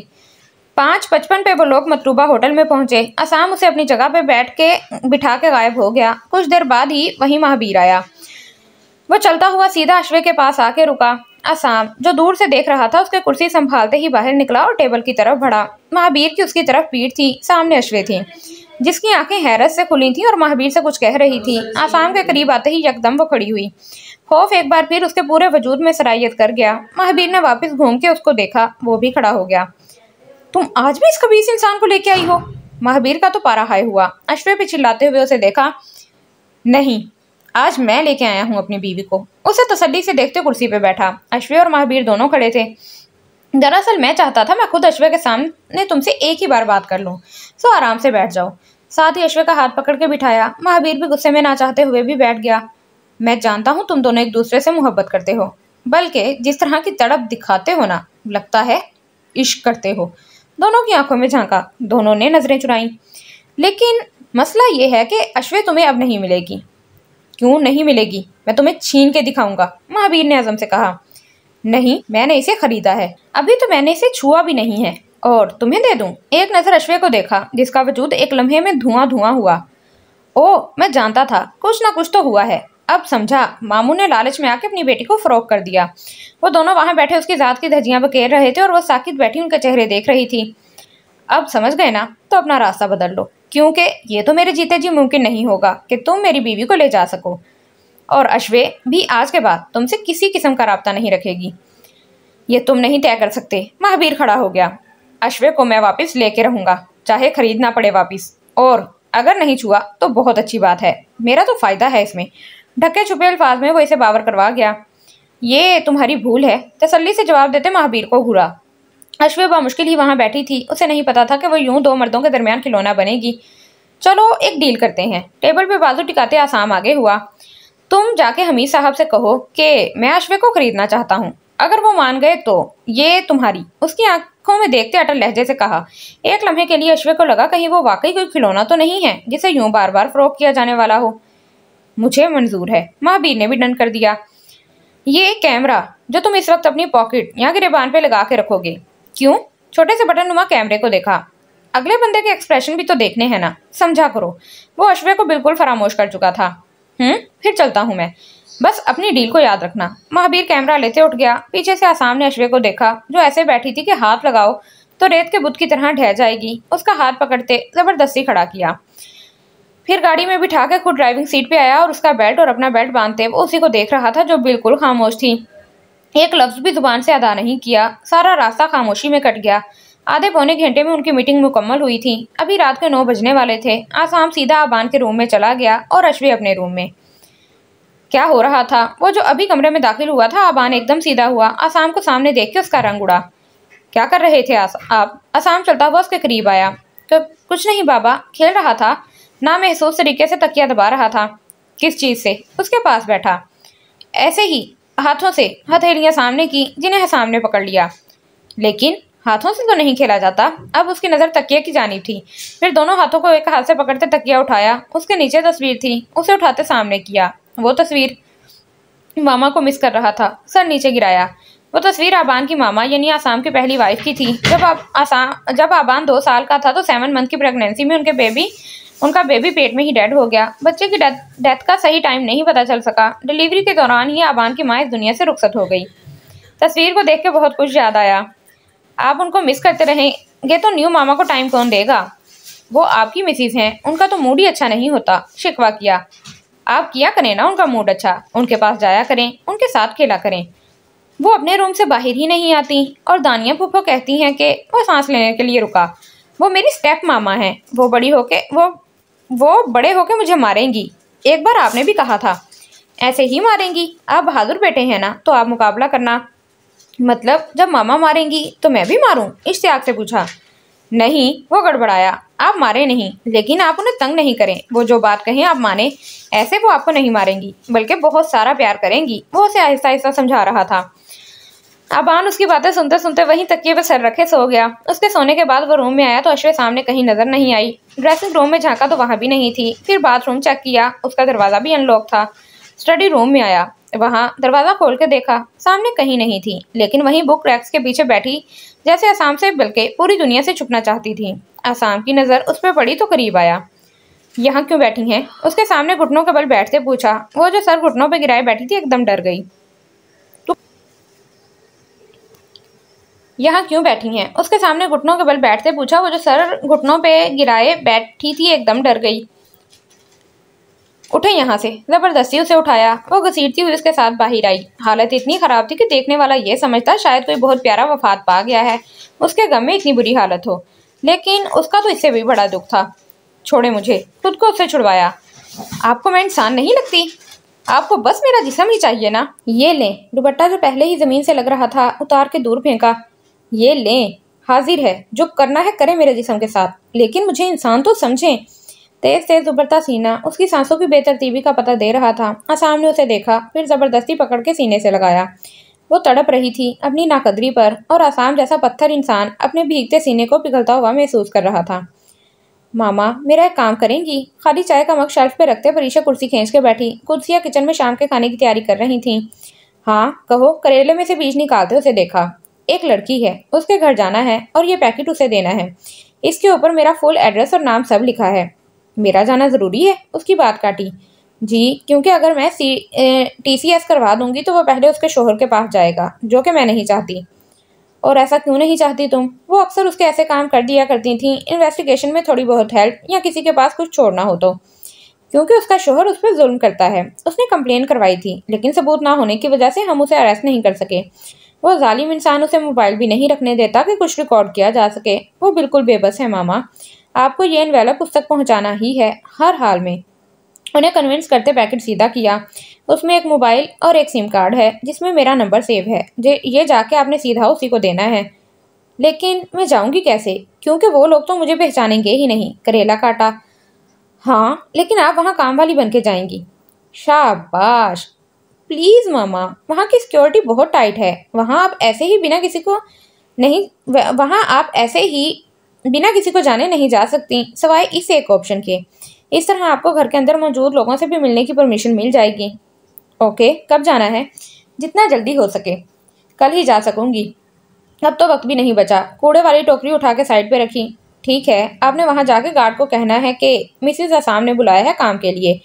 पाँच पचपन पे वो लोग मतलूबा होटल में पहुंचे असाम उसे अपनी जगह पर बैठ के बिठा के गायब हो गया कुछ देर बाद ही वहीं महावीर आया वो चलता हुआ सीधा अश्वे के पास आके रुका आसाम जो दूर से देख रहा था उसके कुर्सी संभालते ही बाहर निकला और टेबल की तरफ बढ़ा महावीर की उसकी तरफ पीठ थी सामने अश्वे थी जिसकी आंखें हैरत से खुली थी और महावीर से कुछ कह रही थी आसाम के करीब आते ही यकदम वो खड़ी हुई खौफ एक बार फिर उसके पूरे वजूद में सराइयत कर गया महावीर ने वापस घूम के उसको देखा वो भी खड़ा हो गया तुम आज भी इस कबीस इंसान को लेके आई हो महावीर का तो पारा हाय हुआ अश्वे पे चिल्लाते हुए उसे देखा नहीं आज मैं लेके आया हूँ अपनी बीवी को उसे तसली से देखते कुर्सी पर बैठा अश्वे और महावीर दोनों खड़े थे दरअसल मैं चाहता था मैं खुद अश्वे के सामने तुमसे एक ही बार बात कर लूँ सो आराम से बैठ जाओ साथ ही अश्वे का हाथ पकड़ के बिठाया महावीर भी गुस्से में ना चाहते हुए भी बैठ गया मैं जानता हूँ तुम दोनों एक दूसरे से मुहब्बत करते हो बल्कि जिस तरह की तड़प दिखाते हो ना लगता है इश्क करते हो दोनों की आंखों में झांका दोनों ने नजरें चुराई लेकिन मसला यह है कि अश्वे तुम्हें अब नहीं मिलेगी क्यों नहीं मिलेगी मैं तुम्हें छीन के दिखाऊंगा महावीर ने आजम से कहा नहीं मैंने इसे खरीदा है अभी तो मैंने इसे छुआ भी नहीं है और तुम्हें दे दूं एक नज़र अश्वे को देखा जिसका वजूद एक लम्हे में धुआं धुआं हुआ ओ मैं जानता था कुछ ना कुछ तो हुआ है अब समझा मामू ने लालच में आके अपनी बेटी को फरोख कर दिया वो दोनों वहां बैठे उसकी ज़ात की धजियाँ बकेर रहे थे और वो साकित बैठी उनके चेहरे देख रही थी अब समझ गए ना तो अपना रास्ता बदल लो क्योंकि ये तो मेरे जीते जी मुमकिन नहीं होगा कि तुम मेरी बीवी को ले जा सको और अश्वे भी आज के बाद तुमसे किसी किस्म का रबता नहीं रखेगी ये तुम नहीं तय कर सकते महावीर खड़ा हो गया अश्वे को मैं वापस लेके रहूँगा चाहे खरीदना पड़े वापस और अगर नहीं छुआ तो बहुत अच्छी बात है मेरा तो फ़ायदा है इसमें ढके छुपे अल्फाज में वो इसे बावर करवा गया ये तुम्हारी भूल है तसल्ली से जवाब देते महावीर को घुरा हशवे मुश्किल ही वहाँ बैठी थी उसे नहीं पता था कि वह यूं दो मर्दों के दरमियान खिलौना बनेगी चलो एक डील करते हैं टेबल पे बाजू टिकाते आसाम आगे हुआ तुम जाके हमीद साहब से कहो कि मैं अशवे को ख़रीदना चाहता हूँ अगर वो मान गए तो ये तुम्हारी उसकी आंखों में देखते अटल लहजे से कहा एक लम्हे के लिए अशवे को लगा कहीं वो वाकई कोई खिलौना तो नहीं है जिसे यूं बार बार फरोख किया जाने वाला हो मुझे मंजूर है महाबीर ने भी डन कर दिया ये कैमरा जो तुम इस वक्त अपनी पॉकेट या गिरेबान पे लगा के रखोगे क्यों छोटे से बटन नुमा कैमरे को देखा अगले बंदे के एक्सप्रेशन भी तो देखने हैं ना समझा करो वो अश्वे को बिल्कुल फरामोश कर चुका था हम्म फिर चलता हूँ मैं बस अपनी डील को याद रखना महाबीर कैमरा लेते उठ गया पीछे से आसाम ने अश्वे को देखा जो ऐसे बैठी थी कि हाथ लगाओ तो रेत के बुद्ध की तरह ढह जाएगी उसका हाथ पकड़ते ज़बरदस्ती खड़ा किया फिर गाड़ी में बिठा के खुद ड्राइविंग सीट पे आया और उसका बेल्ट और अपना बेल्ट बांधते वो उसी को देख रहा था जो बिल्कुल खामोश थी एक लफ्ज भी जुबान से अदा नहीं किया सारा रास्ता खामोशी में कट गया आधे पौने घंटे में उनकी मीटिंग मुकम्मल हुई थी अभी रात के नौ बजने वाले थे आसाम सीधा आबान के रूम में चला गया और अशवी अपने रूम में क्या हो रहा था वो जो अभी कमरे में दाखिल हुआ था आबान एकदम सीधा हुआ आसाम को सामने देख के उसका रंग उड़ा क्या कर रहे थे आस, आप आसाम चलता हुआ उसके करीब आया तो कुछ नहीं बाबा खेल रहा था ना महसूस तरीके से तकिया दबा रहा था किस चीज़ से उसके पास बैठा ऐसे ही हाथों से हथेलियां सामने की जिन्हें सामने पकड़ लिया लेकिन हाथों से तो नहीं खेला जाता अब उसकी नज़र तकिया की जानी थी फिर दोनों हाथों को एक हाथ से पकड़ते तकिया उठाया उसके नीचे तस्वीर थी उसे उठाते सामने किया वो तस्वीर मामा को मिस कर रहा था सर नीचे गिराया वो तस्वीर आबान की मामा यानी आसाम की पहली वाइफ की थी जब आप आसाम जब आबान दो साल का था तो सेवन मंथ की प्रेगनेंसी में उनके बेबी उनका बेबी पेट में ही डेड हो गया बच्चे की डेथ डेथ का सही टाइम नहीं पता चल सका डिलीवरी के दौरान ही आबान की माँ इस दुनिया से रुखसत हो गई तस्वीर को देख के बहुत कुछ याद आया आप उनको मिस करते रहेंगे तो न्यू मामा को टाइम कौन देगा वो आपकी मिसिज हैं उनका तो मूड ही अच्छा नहीं होता शिकवा किया आप किया करें ना उनका मूड अच्छा उनके पास जाया करें उनके साथ खेला करें वो अपने रूम से बाहर ही नहीं आती और दानिया पुप्पो कहती हैं कि वो सांस लेने के लिए रुका वो मेरी स्टेप मामा हैं वो बड़ी होके वो वो बड़े होकर मुझे मारेंगी एक बार आपने भी कहा था ऐसे ही मारेंगी आप बहादुर बेटे हैं ना तो आप मुकाबला करना मतलब जब मामा मारेंगी तो मैं भी मारूं इश्तियाक से पूछा नहीं वो गड़बड़ाया आप मारे नहीं लेकिन आप उन्हें तंग नहीं करें वो जो बात कहें आप माने ऐसे वो आपको नहीं मारेंगी बल्कि बहुत सारा प्यार करेंगी वो उसे आहिस्ता आहिस्ता समझा रहा था आबान उसकी बातें सुनते सुनते वहीं तकिए पे सर रखे सो गया उसके सोने के बाद वो रूम में आया तो अश्वे सामने कहीं नजर नहीं आई ड्रेसिंग रूम में झांका तो वहाँ भी नहीं थी फिर बाथरूम चेक किया उसका दरवाज़ा भी अनलॉक था स्टडी रूम में आया वहाँ दरवाज़ा खोल के देखा सामने कहीं नहीं थी लेकिन वहीं बुक रैक्स के पीछे बैठी जैसे आसाम से बल्कि पूरी दुनिया से छुपना चाहती थी आसाम की नज़र उस पर पड़ी तो करीब आया यहाँ क्यों बैठी है उसके सामने घुटनों के बल बैठते पूछा वो जो सर घुटनों पर गिराए बैठी थी एकदम डर गई यहाँ क्यों बैठी हैं उसके सामने घुटनों के बल बैठते पूछा वो जो सर घुटनों पे गिराए बैठी थी एकदम डर गई उठे यहाँ से ज़बरदस्ती उसे उठाया वो घसीटती हुई उसके साथ बाहर आई हालत इतनी ख़राब थी कि देखने वाला ये समझता शायद कोई बहुत प्यारा वफात पा गया है उसके गम में इतनी बुरी हालत हो लेकिन उसका तो इससे भी बड़ा दुख था छोड़े मुझे खुद को उससे छुड़वाया आपको मैं इंसान नहीं लगती आपको बस मेरा जिसम ही चाहिए ना ये लें दुपट्टा जो पहले ही ज़मीन से लग रहा था उतार के दूर फेंका ये लें हाजिर है जो करना है करें मेरे जिसम के साथ लेकिन मुझे इंसान तो समझें तेज तेज उबरता सीना उसकी सांसों की बेतरतीबी का पता दे रहा था और हाँ, सामने उसे देखा फिर ज़बरदस्ती पकड़ के सीने से लगाया वो तड़प रही थी अपनी नाकदरी पर और आसाम जैसा पत्थर इंसान अपने भीगते सीने को पिघलता हुआ महसूस कर रहा था मामा मेरा एक काम करेंगी खाली चाय का मग शेल्फ पे रखते परीक्षा कुर्सी खींच के बैठी कुर्सियाँ किचन में शाम के खाने की तैयारी कर रही थी हाँ कहो करेले में से बीज निकालते उसे देखा एक लड़की है उसके घर जाना है और ये पैकेट उसे देना है इसके ऊपर मेरा फुल एड्रेस और नाम सब लिखा है मेरा जाना ज़रूरी है उसकी बात काटी जी क्योंकि अगर मैं सी टी सी एस करवा दूंगी तो वह पहले उसके शोहर के पास जाएगा जो कि मैं नहीं चाहती और ऐसा क्यों नहीं चाहती तुम वो अक्सर उसके ऐसे काम कर दिया करती थी इन्वेस्टिगेशन में थोड़ी बहुत हेल्प या किसी के पास कुछ छोड़ना हो तो क्योंकि उसका शोहर उस पर जुल्म करता है उसने कंप्लेन करवाई थी लेकिन सबूत ना होने की वजह से हम उसे अरेस्ट नहीं कर सके वो जालिम इंसान उसे मोबाइल भी नहीं रखने देता कि कुछ रिकॉर्ड किया जा सके वो बिल्कुल बेबस है मामा आपको ये इनवेलप उस तक ही है हर हाल में उन्हें कन्विंस करते पैकेट सीधा किया उसमें एक मोबाइल और एक सिम कार्ड है जिसमें मेरा नंबर सेव है जे ये जाके आपने सीधा उसी को देना है लेकिन मैं जाऊंगी कैसे क्योंकि वो लोग तो मुझे पहचानेंगे ही नहीं करेला काटा हाँ लेकिन आप वहाँ काम वाली बन के जाएंगी शाबाश प्लीज़ मामा वहाँ की सिक्योरिटी बहुत टाइट है वहाँ आप ऐसे ही बिना किसी को नहीं वहाँ आप ऐसे ही बिना किसी को जाने नहीं जा सकती सवाए इस एक ऑप्शन के इस तरह आपको घर के अंदर मौजूद लोगों से भी मिलने की परमिशन मिल जाएगी ओके कब जाना है जितना जल्दी हो सके कल ही जा सकूंगी अब तो वक्त भी नहीं बचा कूड़े वाली टोकरी उठा के साइड पे रखी ठीक है आपने वहाँ जाके गार्ड को कहना है कि मिसिज़ आसाम ने बुलाया है काम के लिए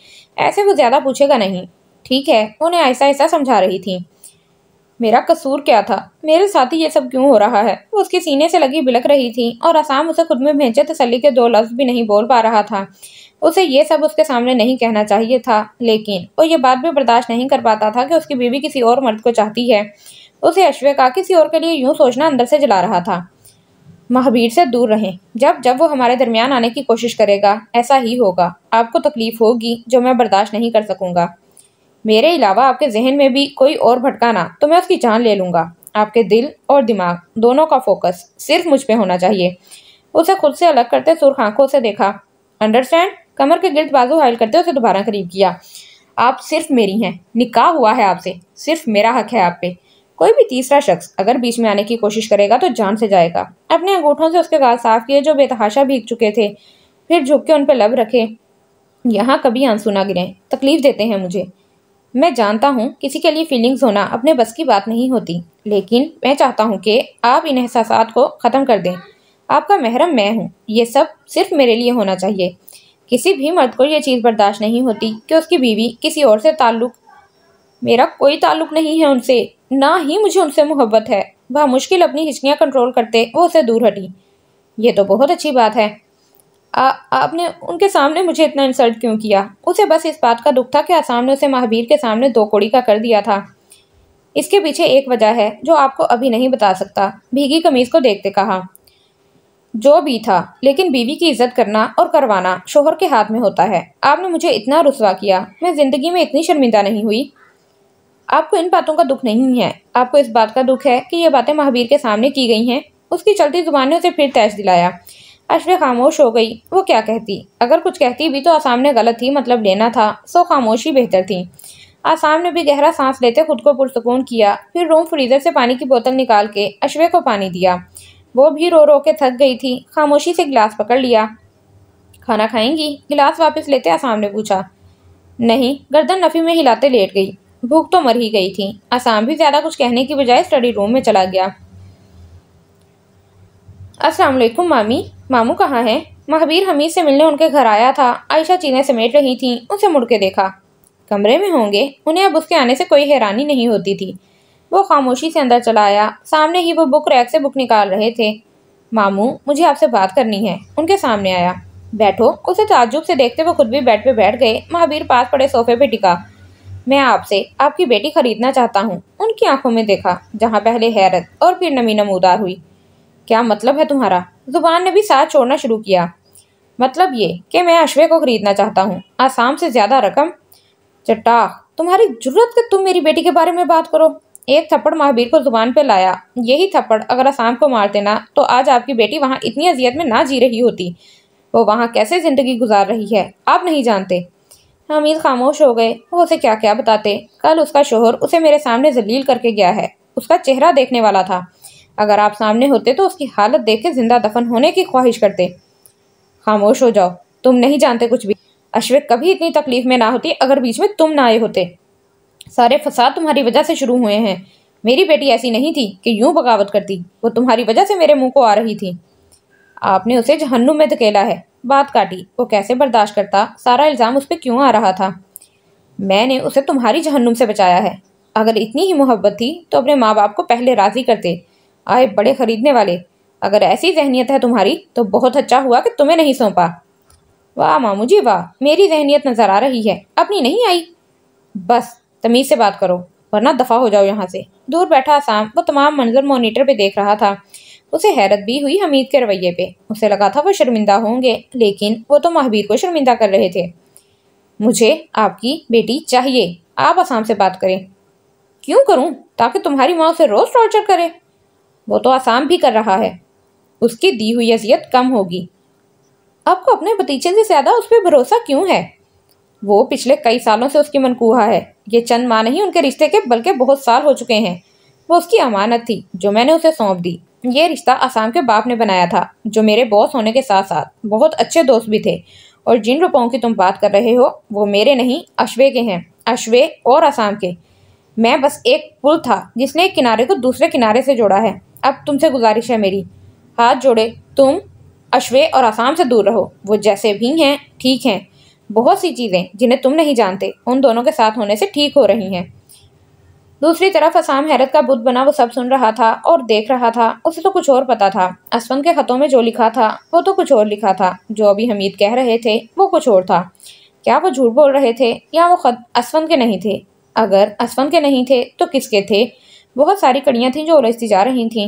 ऐसे वो ज़्यादा पूछेगा नहीं ठीक है उन्हें ऐसा ऐसा समझा रही थी मेरा कसूर क्या था मेरे साथ ही ये सब क्यों हो रहा है वो उसके सीने से लगी बिलक रही थी और आसाम उसे खुद में भेजे तसली तो के दो लफ्ज़ भी नहीं बोल पा रहा था उसे ये सब उसके सामने नहीं कहना चाहिए था लेकिन वो ये बात भी बर्दाश्त नहीं कर पाता था कि उसकी बीवी किसी और मर्द को चाहती है उसे अश्वे का किसी और के लिए यूं सोचना अंदर से जला रहा था महावीर से दूर रहें जब जब वो हमारे दरमियान आने की कोशिश करेगा ऐसा ही होगा आपको तकलीफ़ होगी जो मैं बर्दाश्त नहीं कर सकूंगा मेरे अलावा आपके जहन में भी कोई और भटकाना तो मैं उसकी जान ले लूँगा आपके दिल और दिमाग दोनों का फोकस सिर्फ मुझ पर होना चाहिए उसे खुद से अलग करते सुर्ख आंखों से देखा अंडरस्टैंड कमर के गिरद बाजू हायल करते उसे दोबारा करीब किया आप सिर्फ मेरी हैं निकाह हुआ है आपसे सिर्फ मेरा हक है आप पे कोई भी तीसरा शख्स अगर बीच में आने की कोशिश करेगा तो जान से जाएगा अपने अंगूठों से उसके गाल साफ किए जो बेतहाशा भीग चुके थे फिर झुक के उन पर लब रखे यहाँ कभी आंसू ना गिरे तकलीफ देते हैं मुझे मैं जानता हूँ किसी के लिए फीलिंग्स होना अपने बस की बात नहीं होती लेकिन मैं चाहता हूँ कि आप इन एहसास को ख़त्म कर दें आपका महरम मैं हूँ ये सब सिर्फ मेरे लिए होना चाहिए किसी भी मर्द को ये चीज़ बर्दाश्त नहीं होती कि उसकी बीवी किसी और से ताल्लुक़ मेरा कोई ताल्लुक नहीं है उनसे ना ही मुझे उनसे मोहब्बत है वह मुश्किल अपनी हिचकियाँ कंट्रोल करते वो उसे दूर हटी ये तो बहुत अच्छी बात है आ, आपने उनके सामने मुझे इतना इंसल्ट क्यों किया उसे बस इस बात का दुख था कि आसाम ने उसे महावीर के सामने दो कोड़ी का कर दिया था इसके पीछे एक वजह है जो आपको अभी नहीं बता सकता भीगी कमीज को देखते कहा जो भी था लेकिन बीवी की इज्जत करना और करवाना शोहर के हाथ में होता है आपने मुझे इतना रुसवा किया मैं ज़िंदगी में इतनी शर्मिंदा नहीं हुई आपको इन बातों का दुख नहीं है आपको इस बात का दुख है कि ये बातें महावीर के सामने की गई हैं उसकी चलती जुबान ने उसे फिर तैश दिलाया अश्ले खामोश हो गई वो क्या कहती अगर कुछ कहती भी तो आसाम ने गलत ही मतलब लेना था सो खामोशी बेहतर थी आसाम ने भी गहरा सांस लेते खुद को पुरसकून किया फिर रूम फ्रीज़र से पानी की बोतल निकाल के अश्वे को पानी दिया वो भी रो रो के थक गई थी खामोशी से गिलास पकड़ लिया खाना खाएंगी गिलास वापस लेते आसाम ने पूछा नहीं गर्दन नफ़ी में हिलाते लेट गई भूख तो मर ही गई थी आसाम भी ज़्यादा कुछ कहने की बजाय स्टडी रूम में चला गया अस्सलाम वालेकुम मामी मामू कहाँ हैं महबीर हमीद से मिलने उनके घर आया था आयशा चीने समेट रही थीं उसे मुड़ के देखा कमरे में होंगे उन्हें अब उसके आने से कोई हैरानी नहीं होती थी वो खामोशी से अंदर चला आया सामने ही वो बुक रैक से बुक निकाल रहे थे मामू मुझे आपसे बात करनी है उनके सामने आया बैठो उसे ताजुब से देखते हुए खुद भी बेड पे बैठ गए महावीर पास पड़े सोफे पे टिका मैं आपसे आपकी बेटी खरीदना चाहता हूँ उनकी आंखों में देखा जहाँ पहले हैरत और फिर नमी नमूदार हुई क्या मतलब है तुम्हारा जुबान ने भी साथ छोड़ना शुरू किया मतलब ये कि मैं अश्वे को खरीदना चाहता हूँ आसाम से ज़्यादा रकम चट्टा तुम्हारी जरूरत कि तुम मेरी बेटी के बारे में बात करो एक थप्पड़ महावीर को जुबान पे लाया यही थप्पड़ अगर आसाम को मार देना तो आज आपकी बेटी वहाँ इतनी अजियत में ना जी रही होती वो वहाँ कैसे ज़िंदगी गुजार रही है आप नहीं जानते हमीद खामोश हो गए वो उसे क्या क्या बताते कल उसका शोहर उसे मेरे सामने जलील करके गया है उसका चेहरा देखने वाला था अगर आप सामने होते तो उसकी हालत देख के जिंदा दफन होने की ख्वाहिश करते खामोश हो जाओ तुम नहीं जानते कुछ भी अश्विक कभी इतनी तकलीफ में ना होती अगर बीच में तुम ना आए होते सारे फसाद तुम्हारी वजह से शुरू हुए हैं मेरी बेटी ऐसी नहीं थी कि यूं बगावत करती वो तुम्हारी वजह से मेरे मुंह को आ रही थी आपने उसे जहन्नुम में धकेला है बात काटी वो कैसे बर्दाश्त करता सारा इल्ज़ाम उस पर क्यों आ रहा था मैंने उसे तुम्हारी जहन्नुम से बचाया है अगर इतनी ही मोहब्बत थी तो अपने माँ बाप को पहले राज़ी करते आए बड़े खरीदने वाले अगर ऐसी जहनीत है तुम्हारी तो बहुत अच्छा हुआ कि तुम्हें नहीं सौंपा वाह मामू जी वाह मेरी जहनीत नज़र आ रही है अपनी नहीं आई बस तमीज़ से बात करो वरना दफ़ा हो जाओ यहाँ से दूर बैठा आसाम वो तमाम मंजर मोनीटर पर देख रहा था उसे हैरत भी हुई हमीद के रवैये पे उसे लगा था वो शर्मिंदा होंगे लेकिन वो तो महबीर को शर्मिंदा कर रहे थे मुझे आपकी बेटी चाहिए आप आसाम से बात करें क्यों करूं ताकि तुम्हारी माँ उसे रोज़ टॉर्चर करे वो तो आसाम भी कर रहा है उसकी दी हुई अजियत कम होगी आपको अपने भतीजे से ज़्यादा उस पर भरोसा क्यों है वो पिछले कई सालों से उसकी मनकूहा है ये चंद माँ नहीं उनके रिश्ते के बल्कि बहुत साल हो चुके हैं वो उसकी अमानत थी जो मैंने उसे सौंप दी ये रिश्ता आसाम के बाप ने बनाया था जो मेरे बॉस होने के साथ साथ बहुत अच्छे दोस्त भी थे और जिन रुपयों की तुम बात कर रहे हो वो मेरे नहीं अशवे के हैं अशवे और आसाम के मैं बस एक पुल था जिसने एक किनारे को दूसरे किनारे से जोड़ा है अब तुमसे गुजारिश है मेरी हाथ जोड़े तुम अश्वे और आसाम से दूर रहो वो जैसे भी हैं ठीक हैं बहुत सी चीज़ें जिन्हें तुम नहीं जानते उन दोनों के साथ होने से ठीक हो रही हैं दूसरी तरफ असाम हैरत का बुद्ध बना वो सब सुन रहा था और देख रहा था उसे तो कुछ और पता था असवंत के ख़तों में जो लिखा था वो तो कुछ और लिखा था जो अभी हमीद कह रहे थे वो कुछ और था क्या वो झूठ बोल रहे थे या वो खत असवंत के नहीं थे अगर असवंत के नहीं थे तो किसके थे बहुत सारी कड़ियाँ थीं जो उलझती जा रही थीं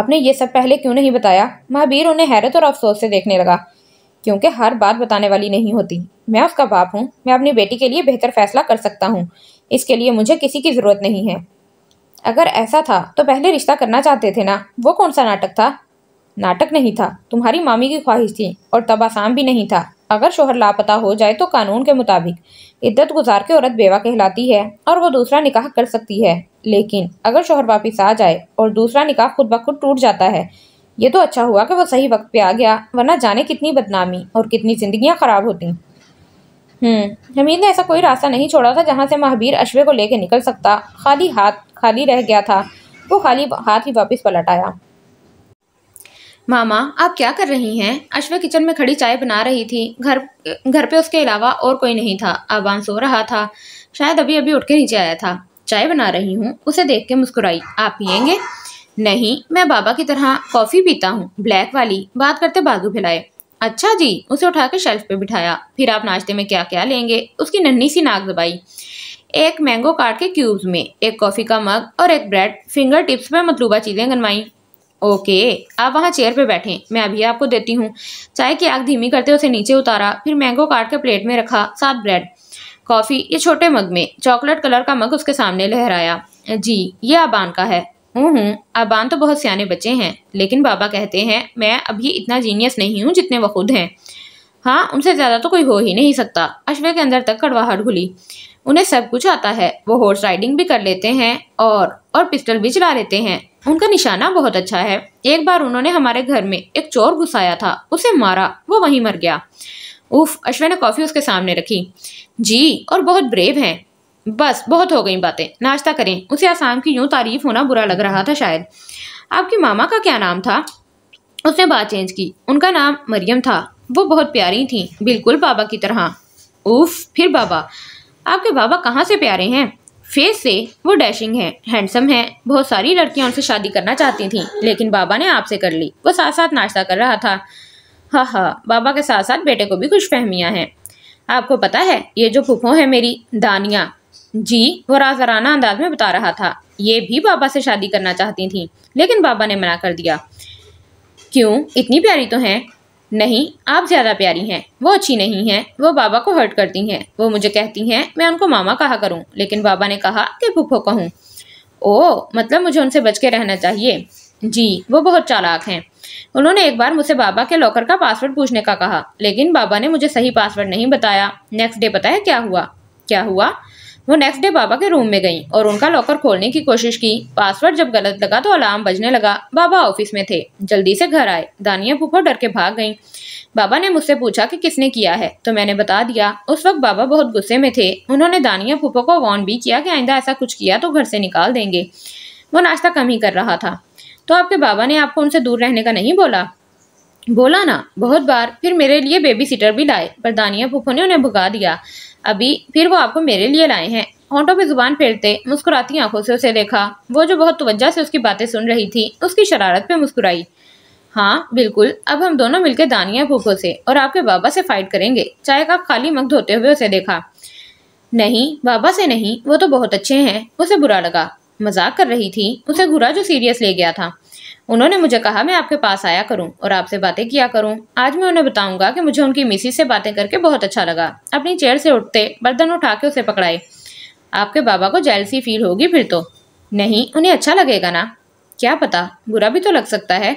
आपने ये सब पहले क्यों नहीं बताया महावीर उन्हें हैरत और अफसोस से देखने लगा क्योंकि हर बात बताने वाली नहीं होती मैं उसका बाप हूँ मैं अपनी बेटी के लिए बेहतर फैसला कर सकता हूँ इसके लिए मुझे किसी की ज़रूरत नहीं है अगर ऐसा था तो पहले रिश्ता करना चाहते थे ना वो कौन सा नाटक था नाटक नहीं था तुम्हारी मामी की ख्वाहिश थी और तब आसान भी नहीं था अगर शोहर लापता हो जाए तो कानून के मुताबिक इद्दत गुजार के औरत बेवा कहलाती है और वो दूसरा निकाह कर सकती है लेकिन अगर शोहर वापस आ जाए और दूसरा निकाह खुद ब खुद टूट जाता है ये तो अच्छा हुआ कि वो सही वक्त पे आ गया वरना जाने कितनी बदनामी और कितनी जिंदगियां ख़राब होती हमीद हम्म, ने ऐसा कोई रास्ता नहीं छोड़ा था जहाँ से महाबीर अशवे को लेकर निकल सकता खाली हाथ खाली रह गया था वो खाली हाथ ही वापस पलट आया मामा आप क्या कर रही हैं अश्व किचन में खड़ी चाय बना रही थी घर घर पे उसके अलावा और कोई नहीं था आबान सो रहा था शायद अभी अभी उठ के नीचे आया था चाय बना रही हूँ उसे देख के मुस्कुराई आप पियेंगे नहीं मैं बाबा की तरह कॉफ़ी पीता हूँ ब्लैक वाली बात करते बाजू फैलाए अच्छा जी उसे उठा के शेल्फ पे बिठाया फिर आप नाश्ते में क्या क्या लेंगे उसकी नन्ही सी नाक दबाई एक मैंगो काट के क्यूब्स में एक कॉफ़ी का मग और एक ब्रेड फिंगर टिप्स में मतलूबा चीज़ें गनवाई ओके आप वहाँ चेयर पे बैठे मैं अभी आपको देती हूँ चाय की आग धीमी करते उसे नीचे उतारा फिर मैंगो काट के प्लेट में रखा साथ ब्रेड कॉफ़ी ये छोटे मग में चॉकलेट कलर का मग उसके सामने लहराया जी ये आबान का है हूँ हूँ आबान तो बहुत सियाने बच्चे हैं लेकिन बाबा कहते हैं मैं अभी इतना जीनियस नहीं हूँ जितने वह खुद हैं हाँ उनसे ज़्यादा तो कोई हो ही नहीं सकता अश्वे के अंदर तक कड़वाहट घुली उन्हें सब कुछ आता है वो हॉर्स राइडिंग भी कर लेते हैं और और पिस्टल भी चला लेते हैं उनका निशाना बहुत अच्छा है एक बार उन्होंने हमारे घर में एक चोर घुसाया था उसे मारा वो वहीं मर गया उफ अश्वे ने कॉफ़ी उसके सामने रखी जी और बहुत ब्रेव हैं बस बहुत हो गई बातें नाश्ता करें उसे आसाम की यूँ तारीफ होना बुरा लग रहा था शायद आपकी मामा का क्या नाम था उसने बात चेंज की उनका नाम मरियम था वो बहुत प्यारी थी बिल्कुल बाबा की तरह उफ फिर बाबा आपके बाबा कहाँ से प्यारे हैं फेस से वो डैशिंग है हैंडसम है बहुत सारी लड़कियां उनसे शादी करना चाहती थीं लेकिन बाबा ने आपसे कर ली वो साथ साथ नाश्ता कर रहा था हाँ हाँ बाबा के साथ साथ बेटे को भी कुछ फहमियाँ हैं आपको पता है ये जो फुफो है मेरी दानिया जी वो राजाना अंदाज में बता रहा था ये भी बाबा से शादी करना चाहती थी लेकिन बाबा ने मना कर दिया क्यों इतनी प्यारी तो हैं नहीं आप ज़्यादा प्यारी हैं वो अच्छी नहीं है वो बाबा को हर्ट करती हैं वो मुझे कहती हैं मैं उनको मामा कहा करूं लेकिन बाबा ने कहा कि पुप्पो कहूं ओह मतलब मुझे उनसे बच के रहना चाहिए जी वो बहुत चालाक हैं उन्होंने एक बार मुझसे बाबा के लॉकर का पासवर्ड पूछने का कहा लेकिन बाबा ने मुझे सही पासवर्ड नहीं बताया नेक्स्ट डे पता है क्या हुआ क्या हुआ वो नेक्स्ट डे बाबा के रूम में गईं और उनका लॉकर खोलने की कोशिश की पासवर्ड जब गलत लगा तो अलार्म बजने लगा बाबा ऑफिस में थे जल्दी से घर आए दानिया फूफो डर के भाग गईं बाबा ने मुझसे पूछा कि किसने किया है तो मैंने बता दिया उस वक्त बाबा बहुत गुस्से में थे उन्होंने दानिया फूफो को वॉर्न भी किया कि आइंदा ऐसा कुछ किया तो घर से निकाल देंगे वो नाश्ता कम ही कर रहा था तो आपके बाबा ने आपको उनसे दूर रहने का नहीं बोला बोला ना बहुत बार फिर मेरे लिए बेबी सीटर भी लाए पर दानिया फूफो ने उन्हें भुगा दिया अभी फिर वो आपको मेरे लिए लाए हैं होंठों पे जुबान फेरते मुस्कुराती आंखों से उसे देखा वो जो बहुत तवज्जा से उसकी बातें सुन रही थी उसकी शरारत पे मुस्कुराई हाँ बिल्कुल अब हम दोनों मिलकर दानिया फूफो से और आपके बाबा से फाइट करेंगे चाय का खाली मग धोते हुए उसे देखा नहीं बाबा से नहीं वो तो बहुत अच्छे हैं उसे बुरा लगा मजाक कर रही थी उसे घुरा जो सीरियस ले गया था उन्होंने मुझे कहा मैं आपके पास आया करूं और आपसे बातें किया करूं आज मैं उन्हें बताऊंगा कि मुझे उनकी मिसी से बातें करके बहुत अच्छा लगा अपनी चेयर से उठते बर्तन उठा के उसे पकड़ाए आपके बाबा को जैलसी फील होगी फिर तो नहीं उन्हें अच्छा लगेगा ना क्या पता बुरा भी तो लग सकता है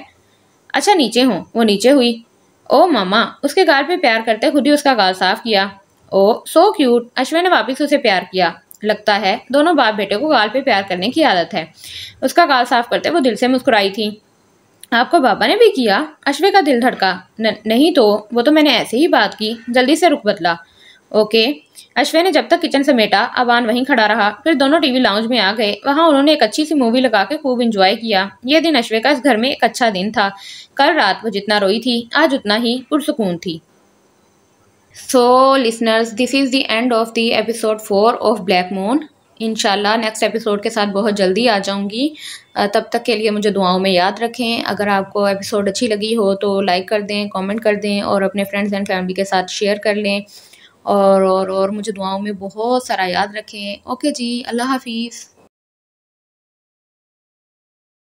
अच्छा नीचे हूँ वो नीचे हुई ओ मामा उसके गाल पर प्यार करते खुद ही उसका गाल साफ किया ओ सो क्यूट अश्वे ने वापस उसे प्यार किया लगता है दोनों बाप बेटे को गाल पे प्यार करने की आदत है उसका गाल साफ करते वो दिल से मुस्कुराई थी आपको बाबा ने भी किया अश्वे का दिल धड़का नहीं तो वो तो मैंने ऐसे ही बात की जल्दी से रुख बदला ओके अश्वे ने जब तक किचन समेटा अबान वहीं खड़ा रहा फिर दोनों टीवी लाउंज में आ गए वहाँ उन्होंने एक अच्छी सी मूवी लगा के खूब इंजॉय किया यह दिन अश्वे का इस घर में एक अच्छा दिन था कल रात वो जितना रोई थी आज उतना ही पुरसकून थी so listeners this is the end of the episode four of black moon इनशाला नेक्स्ट एपिसोड के साथ बहुत जल्दी आ जाऊंगी तब तक के लिए मुझे दुआओं में याद रखें अगर आपको एपिसोड अच्छी लगी हो तो लाइक कर दें कमेंट कर दें और अपने फ्रेंड्स एंड फैमिली के साथ शेयर कर लें और और और मुझे दुआओं में बहुत सारा याद रखें ओके जी अल्लाह हाफिज़